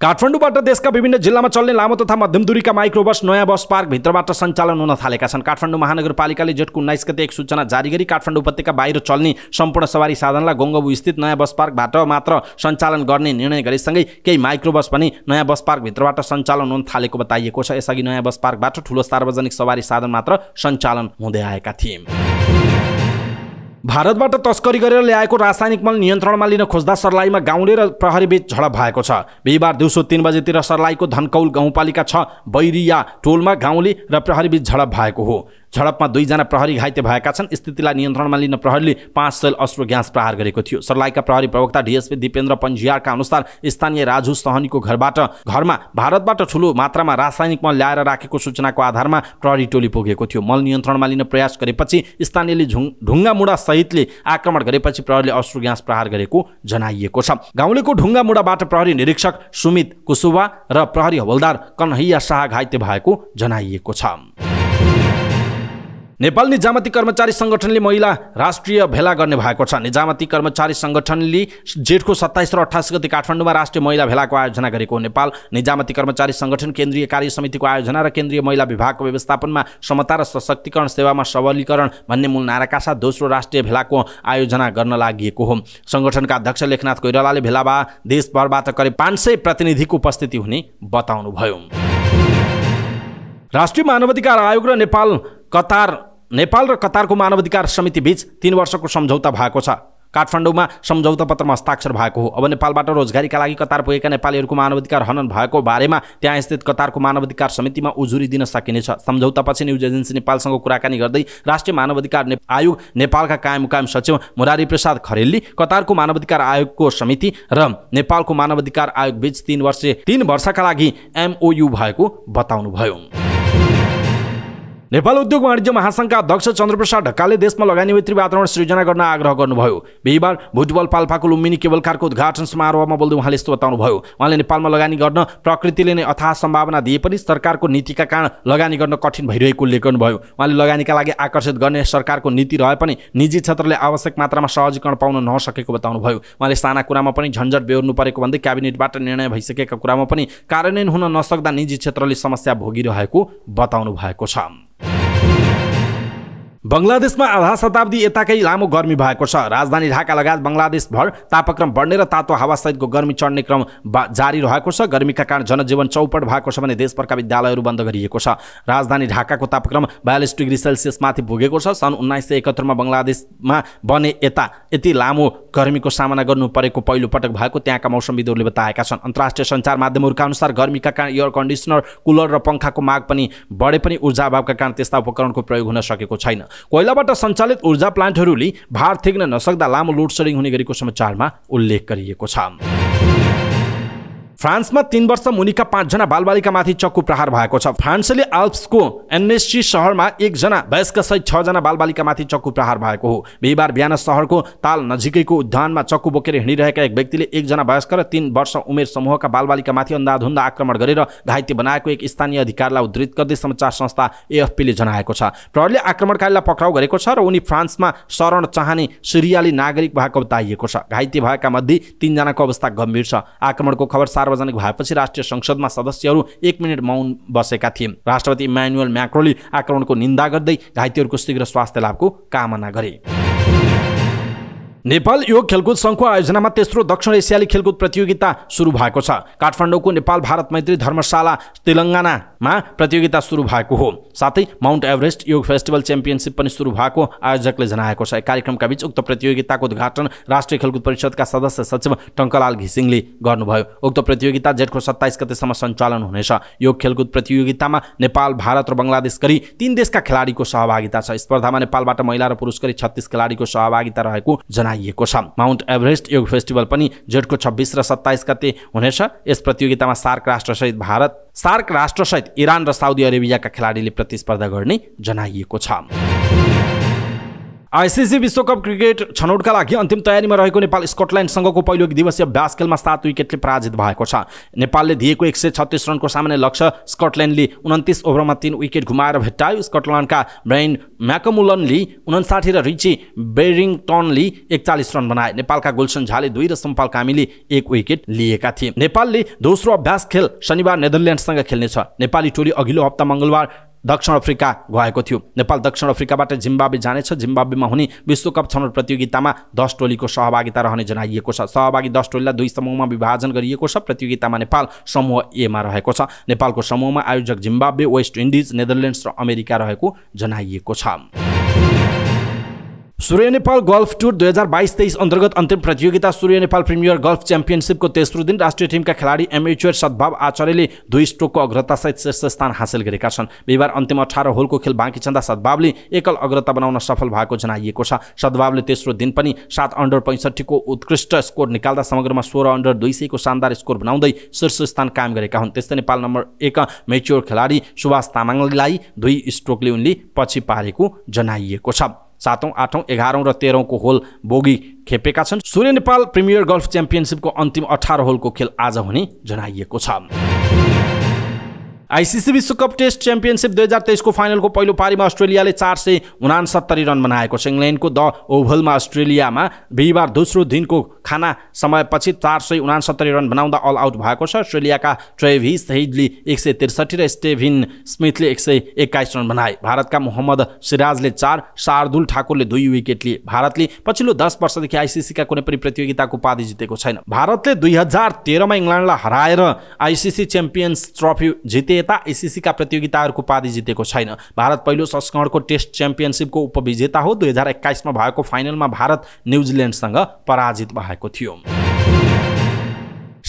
काठमाडौँबाट देशका विभिन्न जिल्लामा चल्ने लामो तथा मध्यम दूरीका माइक्रो बस नयाँ बस पार्क भित्रबाट सञ्चालन हुन थालेका छन् काठमाडौँ महानगरपालिकाले जेठको उन्नाइस गते एक सूचना जारी गरी काठमाडौँ उपत्यका बाहिर चल्ने सम्पूर्ण सवारी साधनलाई गोङ्गबु स्थित नयाँ बस पार्कबाट मात्र सञ्चालन गर्ने निर्णय गरेसँगै केही माइक्रो बस पनि नयाँ बस पार्कभित्रबाट सञ्चालन हुन थालेको बताइएको छ यसअघि नयाँ बस पार्कबाट ठुलो सार्वजनिक सवारी साधन मात्र सञ्चालन हुँदै आएका थिए भारतबाट तस्करी गरेर ल्याएको रासायनिक मल नियन्त्रणमा लिन खोज्दा सर्लाहीमा गाउँले र प्रहरीबीच झडप भएको छ बिहिबार दिउँसो तिन बजेतिर सर्लाहीको धनकौल गाउँपालिका छ बैरिया टोलमा गाउँले र प्रहरीबीच झडप भएको हो झडपमा दुईजना प्रहरी घाइते भएका छन् स्थितिलाई नियन्त्रणमा लिन प्रहरीले पाँच सय अश्रु ग्यास प्रहार गरेको थियो सर्लाइका प्रहरी प्रवक्ता डिएसपी दिपेन्द्र पन्जियारका अनुसार स्थानीय राजु सहनीको घरबाट घरमा भारतबाट ठुलो मात्रामा रासायनिक मल ल्याएर राखेको सूचनाको आधारमा प्रहरी टोली पुगेको थियो मल नियन्त्रणमा लिन प्रयास गरेपछि स्थानीयले मुडा सहितले आक्रमण गरेपछि प्रहरीले अश्रु ग्यास प्रहार गरेको जनाइएको छ गाउँलेको मुडाबाट प्रहरी निरीक्षक सुमित कुसुवा र प्रहरी हवलदार कन्हैया शाह घाइते भएको जनाइएको छ नेपाल निजामती कर्मचारी सङ्गठनले महिला राष्ट्रिय भेला गर्ने भएको छ निजामती कर्मचारी सङ्गठनले जेठको सत्ताइस र अठाइस गति काठमाडौँमा राष्ट्रिय महिला भेलाको आयोजना गरेको हो नेपाल निजामती कर्मचारी सङ्गठन केन्द्रीय कार्य समितिको आयोजना र केन्द्रीय महिला विभागको व्यवस्थापनमा समता र सशक्तिकरण सेवामा सबलीकरण भन्ने मूल नाराका साथ दोस्रो राष्ट्रिय भेलाको आयोजना गर्न लागि हो सङ्गठनका अध्यक्ष लेखनाथ कोइरालाले भेलामा देशभरबाट करिब पाँच सय प्रतिनिधिको उपस्थिति हुने बताउनुभयो राष्ट्रिय मानवाधिकार आयोग र नेपाल कतार नेपाल र कतारको मानवाधिकार बीच तिन वर्षको सम्झौता भएको छ काठमाडौँमा सम्झौता पत्रमा हस्ताक्षर भएको हो अब नेपालबाट रोजगारीका लागि कतार पुगेका नेपालीहरूको मानवाधिकार हनन भएको बारेमा त्यहाँ स्थित कतारको मानवाधिकार समितिमा उजुरी दिन सकिनेछ सम्झौतापछि न्युज एजेन्सी नेपालसँग कुराकानी गर्दै राष्ट्रिय मानवाधिकार ने... आयोग नेपालका कायम सचिव मुरारी प्रसाद खरेलले कतारको मानवाधिकार आयोगको समिति र नेपालको मानवाधिकार आयोग बीच तिन वर्ष तिन वर्षका लागि एमओयु भएको बताउनुभयो नेपाल उद्योग वाणिज्य महासङ्घका अध्यक्ष चन्द्रप्रसाद ढकालले देशमा लगानी मैत्री वातावरण सृजना गर्न आग्रह गर्नुभयो बिहिबार भुटबल पाल्पाको लुम्बिनी केबल कारको उद्घाटन समारोहमा बोल्दै उहाँले यस्तो बताउनुभयो उहाँले नेपालमा लगानी गर्न प्रकृतिले नै अथाह सम्भावना दिए पनि सरकारको नीतिका कारण लगानी गर्न कठिन भइरहेको उल्लेख गर्नुभयो उहाँले लगानीका लागि आकर्षित गर्ने सरकारको नीति रहे पनि निजी क्षेत्रले आवश्यक मात्रामा सहजीकरण पाउन नसकेको बताउनुभयो उहाँले साना कुरामा पनि झन्झट बेहोर्नु परेको भन्दै क्याबिनेटबाट निर्णय भइसकेका कुरामा पनि कार्यान्वयन हुन नसक्दा निजी क्षेत्रले समस्या भोगिरहेको बताउनु भएको छ बङ्गलादेशमा आधा शताब्दी यताकै लामो गर्मी भएको छ राजधानी ढाका लगायत बङ्गलादेशभर तापक्रम बढ्ने र तातो हावासहितको गर्मी चढ्ने क्रम जारी रहेको छ गर्मीका कारण जनजीवन चौपट भएको छ भने देशभरका विद्यालयहरू बन्द गरिएको छ राजधानी ढाकाको तापक्रम बयालिस डिग्री सेल्सियसमाथि पुगेको छ सन् उन्नाइस सय एकहत्तरमा बङ्गलादेशमा बने यता यति लामो गर्मीको सामना गर्नु परेको पहिलो पटक भएको त्यहाँका मौसमविदहरूले बताएका छन् अन्तर्राष्ट्रिय सञ्चार माध्यमहरूका अनुसार गर्मीका कारण एयर कन्डिसनर कुलर र पङ्खाको माग पनि बढे पनि ऊर्जा अभावका कारण त्यस्ता उपकरणको प्रयोग हुन सकेको छैन कोइलाबाट सञ्चालित ऊर्जा प्लान्टहरूले भार थिग्न नसक्दा लामो लोड सेडिङ हुने गरेको समाचारमा उल्लेख गरिएको छ फ्रान्समा तीन वर्ष मुनिका पाँचजना बालबालिकामाथि चक्कु प्रहार भएको छ फ्रान्सले आल्प्सको एनएससी सहरमा एकजना वयस्क सहित छजना बालबालिकामाथि चक्कु प्रहार भएको हो बिहिबार बिहान सहरको ताल नजिकैको उद्यानमा चक्कु बोकेर हिँडिरहेका एक व्यक्तिले एकजना वयस्क र तीन वर्ष उमेर समूहका बालबालिकामाथि अन्धाधुन्दा आक्रमण गरेर घाइते बनाएको एक स्थानीय अधिकारलाई उद्धित गर्दै समाचार संस्था एएफपीले जनाएको छ प्रहरले आक्रमणकारीलाई पक्राउ गरेको छ र उनी फ्रान्समा शरण चाहने सिरियाली नागरिक भएको बताइएको छ घाइते भएका मध्ये तिनजनाको अवस्था गम्भीर छ आक्रमणको खबर सार्वजनिक भएपछि राष्ट्रिय संसदमा सदस्यहरू एक मिनट मौन बसेका थिए राष्ट्रपति इमान्युएल म्याक्रोले आक्रमणको निन्दा गर्दै घाइतेहरूको शीघ्र स्वास्थ्य लाभको कामना गरे नेपाल योग खेलकुद सङ्घको आयोजनामा तेस्रो दक्षिण एसियाली खेलकुद प्रतियोगिता सुरु भएको छ काठमाडौँको नेपाल भारत मैत्री धर्मशाला तेलङ्गानामा प्रतियोगिता सुरु भएको हो साथै माउन्ट एभरेस्ट योग फेस्टिभल च्याम्पियनसिप पनि सुरु भएको आयोजकले जनाएको छ कार्यक्रमका बिच उक्त प्रतियोगिताको उद्घाटन राष्ट्रिय खेलकुद परिषदका सदस्य सचिव टङ्कलाल घिसिङले गर्नुभयो उक्त प्रतियोगिता जेठको सत्ताइस गतेसम्म सञ्चालन हुनेछ योग खेलकुद प्रतियोगितामा नेपाल भारत र बङ्गलादेश गरी तीन देशका खेलाडीको सहभागिता छ स्पर्धामा नेपालबाट महिला र पुरुष गरी छत्तिस खेलाडीको सहभागिता रहेको जनाइ बनाइएको छ माउन्ट एभरेस्ट योग फेस्टिभल पनि जेठको छब्बिस र सत्ताइस गते हुनेछ यस प्रतियोगितामा सार्क राष्ट्रसहित भारत सार्क राष्ट्रसहित इरान र साउदी अरेबियाका खेलाडीले प्रतिस्पर्धा गर्ने जनाइएको छ आइसिसी विश्वकप क्रिकेट छनौटका लागि अन्तिम तयारीमा रहेको नेपाल स्कटल्यान्डसँगको पहिलो दिवसीय अभ्यास खेलमा सात विकेटले पराजित भएको छ नेपालले दिएको एक सय छत्तिस रनको सामान्य लक्ष्य स्कटल्यान्डले उन्तिस ओभरमा तिन विकेट घुमाएर भेट्टायो स्कटल्यान्डका ब्राइन म्याकमुलनले उन्साठी र रिची बेरिङटनले एकचालिस रन बनाए नेपालका गुलसन झाले दुई र सम्पाल कामीले एक विकेट लिएका थिए नेपालले दोस्रो अभ्यास खेल शनिबार नेदरल्यान्डसँग खेल्नेछ नेपाली टोली अघिल्लो हप्ता मङ्गलबार दक्षिण अफ्रिका गएको थियो नेपाल दक्षिण अफ्रिकाबाट जिम्बाब्वे जानेछ जिम्बाब्वेमा हुने विश्वकप छनौट प्रतियोगितामा दस टोलीको सहभागिता रहने जनाइएको छ सहभागी दस टोलीलाई दुई समूहमा विभाजन गरिएको छ प्रतियोगितामा नेपाल समूह एमा रहेको छ नेपालको समूहमा आयोजक जिम्बाब्वे वेस्ट इन्डिज नेदरल्यान्ड्स र अमेरिका रहेको जनाइएको छ सूर्य नेपाल गल्फ टुर दुई हजार बाइस तेइस अन्तर्गत अन्तिम प्रतियोगिता सूर्य नेपाल प्रिमियर गल्फ च्याम्पियनसिपको तेस्रो दिन राष्ट्रिय टिमका खेलाडी एमएचर सद्भाव आचार्यले दुई स्ट्रोकको अग्रतासहित शीर्ष स्थान हासिल गरेका छन् बिहिबार अन्तिम अठार होलको खेल बाँकी छँदा सद्भावले एकल अग्रता बनाउन सफल भएको जनाइएको छ सद्भावले तेस्रो दिन पनि सात अन्डर पैँसठीको उत्कृष्ट स्कोर निकाल्दा समग्रमा सोह्र अन्डर दुई सयको शानदार स्कोर बनाउँदै शीर्ष स्थान कायम गरेका हुन् त्यस्तै नेपाल नम्बर एक मेच्योर खेलाडी सुभाष तामाङलाई दुई स्ट्रोकले उनले पछि पारेको जनाइएको छ सातौँ आठौँ एघारौँ र तेह्रौँको होल बोगी खेपेका छन् सूर्य नेपाल प्रिमियर गल्फ च्याम्पियनसिपको अन्तिम अठार होलको खेल आज हुने जनाइएको छ आइसिसी विश्वकप टेस्ट च्याम्पियनसिप दुई हजार तेइसको फाइनलको पहिलो पारीमा अस्ट्रेलियाले चार सय उनासत्तरी रन बनाएको छ इङ्ल्यान्डको द ओभलमा अस्ट्रेलियामा बिहिबार दोस्रो दिनको खाना समयपछि चार सय उनासत्तरी रन बनाउँदा अल आउट भएको छ अस्ट्रेलियाका ट्रेभिस हेडली एक सय त्रिसठी र स्टेभिन स्मिथले एक सय एक्काइस रन बनाए भारतका मोहम्मद सिराजले चार शार्दुल ठाकुरले दुई विकेट लिए भारतले पछिल्लो दस वर्षदेखि आइसिसीका कुनै पनि प्रतियोगिताको उपाधि जितेको छैन भारतले दुई हजार तेह्रमा इङ्ल्यान्डलाई हराएर आइसिसी च्याम्पियन्स ट्रफी जिते विजेता एसिसीका प्रतियोगिताहरूको उपाधि जितेको छैन भारत पहिलो संस्करणको टेस्ट च्याम्पियनसिपको उपविजेता हो दुई हजार एक्काइसमा भएको फाइनलमा भारत न्युजिल्यान्डसँग पराजित भएको थियो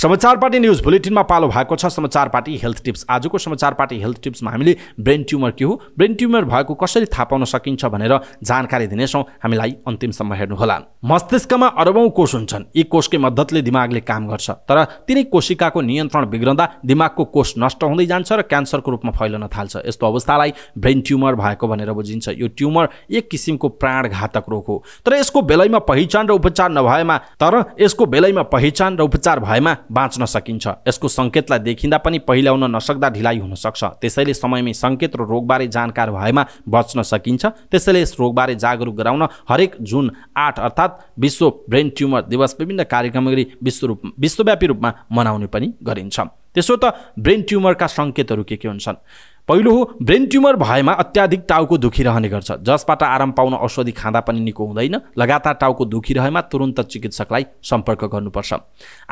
समाचार पार्टी न्युज बुलेटिनमा पालो भएको छ समाचार पार्टी हेल्थ टिप्स आजको समाचार पार्टी हेल्थ टिप्समा हामीले ब्रेन ट्युमर के हो ब्रेन ट्युमर भएको कसरी थाहा पाउन सकिन्छ भनेर जानकारी दिनेछौँ हामीलाई अन्तिमसम्म हेर्नुहोला मस्तिष्कमा अरबौँ कोष हुन्छन् यी कोषकै मद्दतले दिमागले काम गर्छ तर तिनै कोशिकाको नियन्त्रण बिग्रँदा दिमागको कोष नष्ट हुँदै जान्छ र क्यान्सरको रूपमा फैलन थाल्छ यस्तो अवस्थालाई ब्रेन ट्युमर भएको भनेर बुझिन्छ यो ट्युमर एक किसिमको प्राणघातक रोग हो तर यसको बेलैमा पहिचान र उपचार नभएमा तर यसको बेलैमा पहिचान र उपचार भएमा बाँच्न सकिन्छ यसको सङ्केतलाई देखिँदा पनि पहिल्याउन नसक्दा ढिलाइ हुनसक्छ त्यसैले समयमै सङ्केत र रोगबारे जानकार भएमा बच्न सकिन्छ त्यसैले यस रोगबारे जागरुक गराउन हरेक जुन आठ अर्थात् विश्व ब्रेन ट्युमर दिवस विभिन्न कार्यक्रम गरी विश्व रूप विश्वव्यापी रूपमा मनाउने पनि गरिन्छ त्यसो त ब्रेन ट्युमरका सङ्केतहरू के के हुन्छन् पहिलो हो ब्रेन ट्युमर भएमा अत्याधिक टाउको दुखिरहने गर्छ जसबाट आराम पाउन औषधि खाँदा पनि निको हुँदैन लगातार टाउको दुखिरहेमा तुरन्त चिकित्सकलाई सम्पर्क गर्नुपर्छ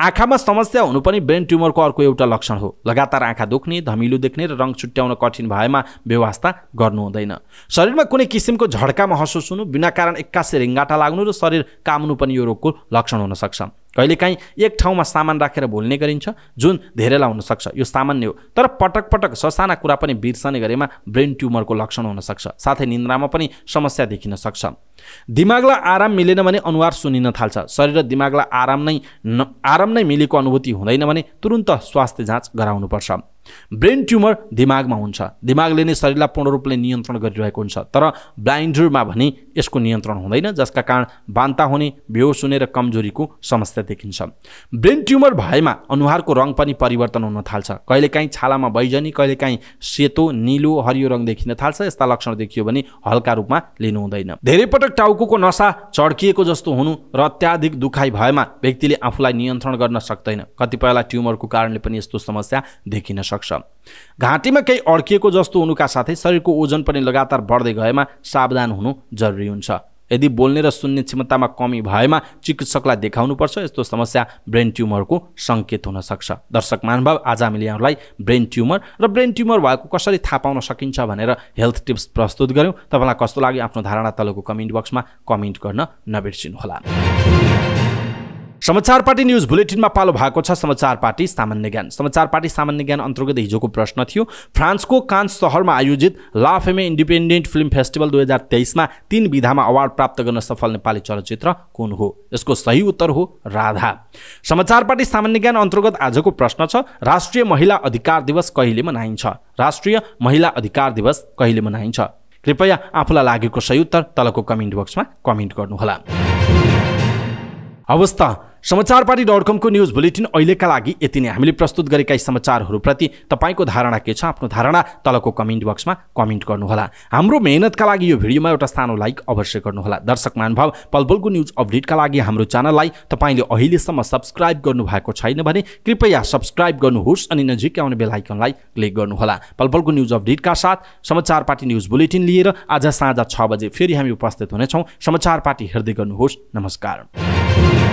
आँखामा समस्या हुनु पनि ब्रेन ट्युमरको अर्को एउटा लक्षण हो लगातार आँखा दुख्ने धमिलो देख्ने र रङ छुट्याउन कठिन भएमा व्यवस्था गर्नु हुँदैन शरीरमा कुनै किसिमको झड्का महसुस हुनु बिना कारण एक्कासी रिङ्गाटा लाग्नु र शरीर काम्नु पनि यो रोगको लक्षण हुनसक्छ कहिलेकाहीँ एक ठाउँमा सामान राखेर भुल्ने गरिन्छ जुन धेरैलाई हुनसक्छ यो सामान्य हो तर पटक पटक ससाना कुरा पनि बिर्सने गरेमा ब्रेन ट्युमरको लक्षण हुनसक्छ साथै निन्द्रामा पनि समस्या देखिन सक्छ दिमागलाई आराम मिलेन भने अनुहार सुनिन थाल्छ शरीर र दिमागलाई आराम नै आराम नै मिलेको अनुभूति हुँदैन भने तुरुन्त स्वास्थ्य जाँच गराउनुपर्छ ब्रेन ट्युमर दिमागमा हुन्छ दिमागले नै शरीरलाई पूर्ण रूपले नियन्त्रण गरिरहेको हुन्छ तर ब्लाइन्डरमा भने यसको नियन्त्रण हुँदैन जसका कारण बान्ता हुने बेहोस हुने र कमजोरीको समस्या देखिन्छ ब्रेन ट्युमर भएमा अनुहारको रङ पनि परिवर्तन हुन थाल्छ कहिलेकाहीँ छालामा बैजनी कहिलेकाहीँ सेतो निलो हरियो रङ देखिन थाल्छ यस्ता लक्षण देखियो भने हल्का रूपमा लिनु हुँदैन धेरै पटक टाउको नसा चड्किएको जस्तो हुनु र अत्याधिक दुखाइ भएमा व्यक्तिले आफूलाई नियन्त्रण गर्न सक्दैन कतिपयलाई ट्युमरको कारणले पनि यस्तो समस्या देखिन सक्छ सक्छ घाँटीमा केही अड्किएको जस्तो हुनुका साथै शरीरको ओजन पनि लगातार बढ्दै गएमा सावधान हुनु जरुरी हुन्छ यदि बोल्ने र सुन्ने क्षमतामा कमी भएमा चिकित्सकलाई देखाउनुपर्छ यस्तो समस्या ब्रेन ट्युमरको सङ्केत हुनसक्छ दर्शक महानुभाव आज हामीले यहाँहरूलाई ब्रेन ट्युमर र ब्रेन ट्युमर भएको कसरी थाहा पाउन सकिन्छ भनेर हेल्थ टिप्स प्रस्तुत गऱ्यौँ तपाईँलाई कस्तो लाग्यो आफ्नो धारणा तलको कमेन्ट बक्समा कमेन्ट गर्न नबिर्सिनुहोला समाचार पार्टी न्युज बुलेटिनमा पालो भएको छ समाचार पार्टी सामान्य ज्ञान समाचार पार्टी सामान्य ज्ञान अन्तर्गत हिजोको प्रश्न थियो फ्रान्सको कान्स सहरमा आयोजित लाफेमे इन्डिपेन्डेन्ट फिल्म फेस्टिभल दुई हजार तेइसमा तिन विधामा अवार्ड प्राप्त गर्न सफल नेपाली चलचित्र कुन हो यसको सही उत्तर हो राधा समाचार पार्टी सामान्य ज्ञान अन्तर्गत आजको प्रश्न छ राष्ट्रिय महिला अधिकार दिवस कहिले मनाइन्छ राष्ट्रिय महिला अधिकार दिवस कहिले मनाइन्छ कृपया आफूलाई लागेको सही उत्तर तलको कमेन्ट बक्समा कमेन्ट गर्नुहोला अवस्था समाचार पार्टी डट कमको न्युज बुलेटिन अहिलेका लागि यति नै हामीले प्रस्तुत गरेका यी समाचारहरूप्रति तपाईँको धारणा के छ आफ्नो धारणा तलको कमेन्ट बक्समा कमेन्ट गर्नुहोला हाम्रो मेहनतका लागि यो भिडियोमा एउटा सानो लाइक अवश्य गर्नुहोला दर्शक महानुभाव पलपलको न्युज अपडेटका लागि हाम्रो च्यानललाई तपाईँले अहिलेसम्म सब्सक्राइब गर्नुभएको छैन भने कृपया सब्सक्राइब गर्नुहोस् अनि नजिकै आउने बेलायकनलाई क्लिक गर्नुहोला पलपलको न्युज अपडेटका साथ समाचार पार्टी न्युज बुलेटिन लिएर आज साँझ छ बजे फेरि हामी उपस्थित हुनेछौँ समाचार पार्टी हेर्दै गर्नुहोस् नमस्कार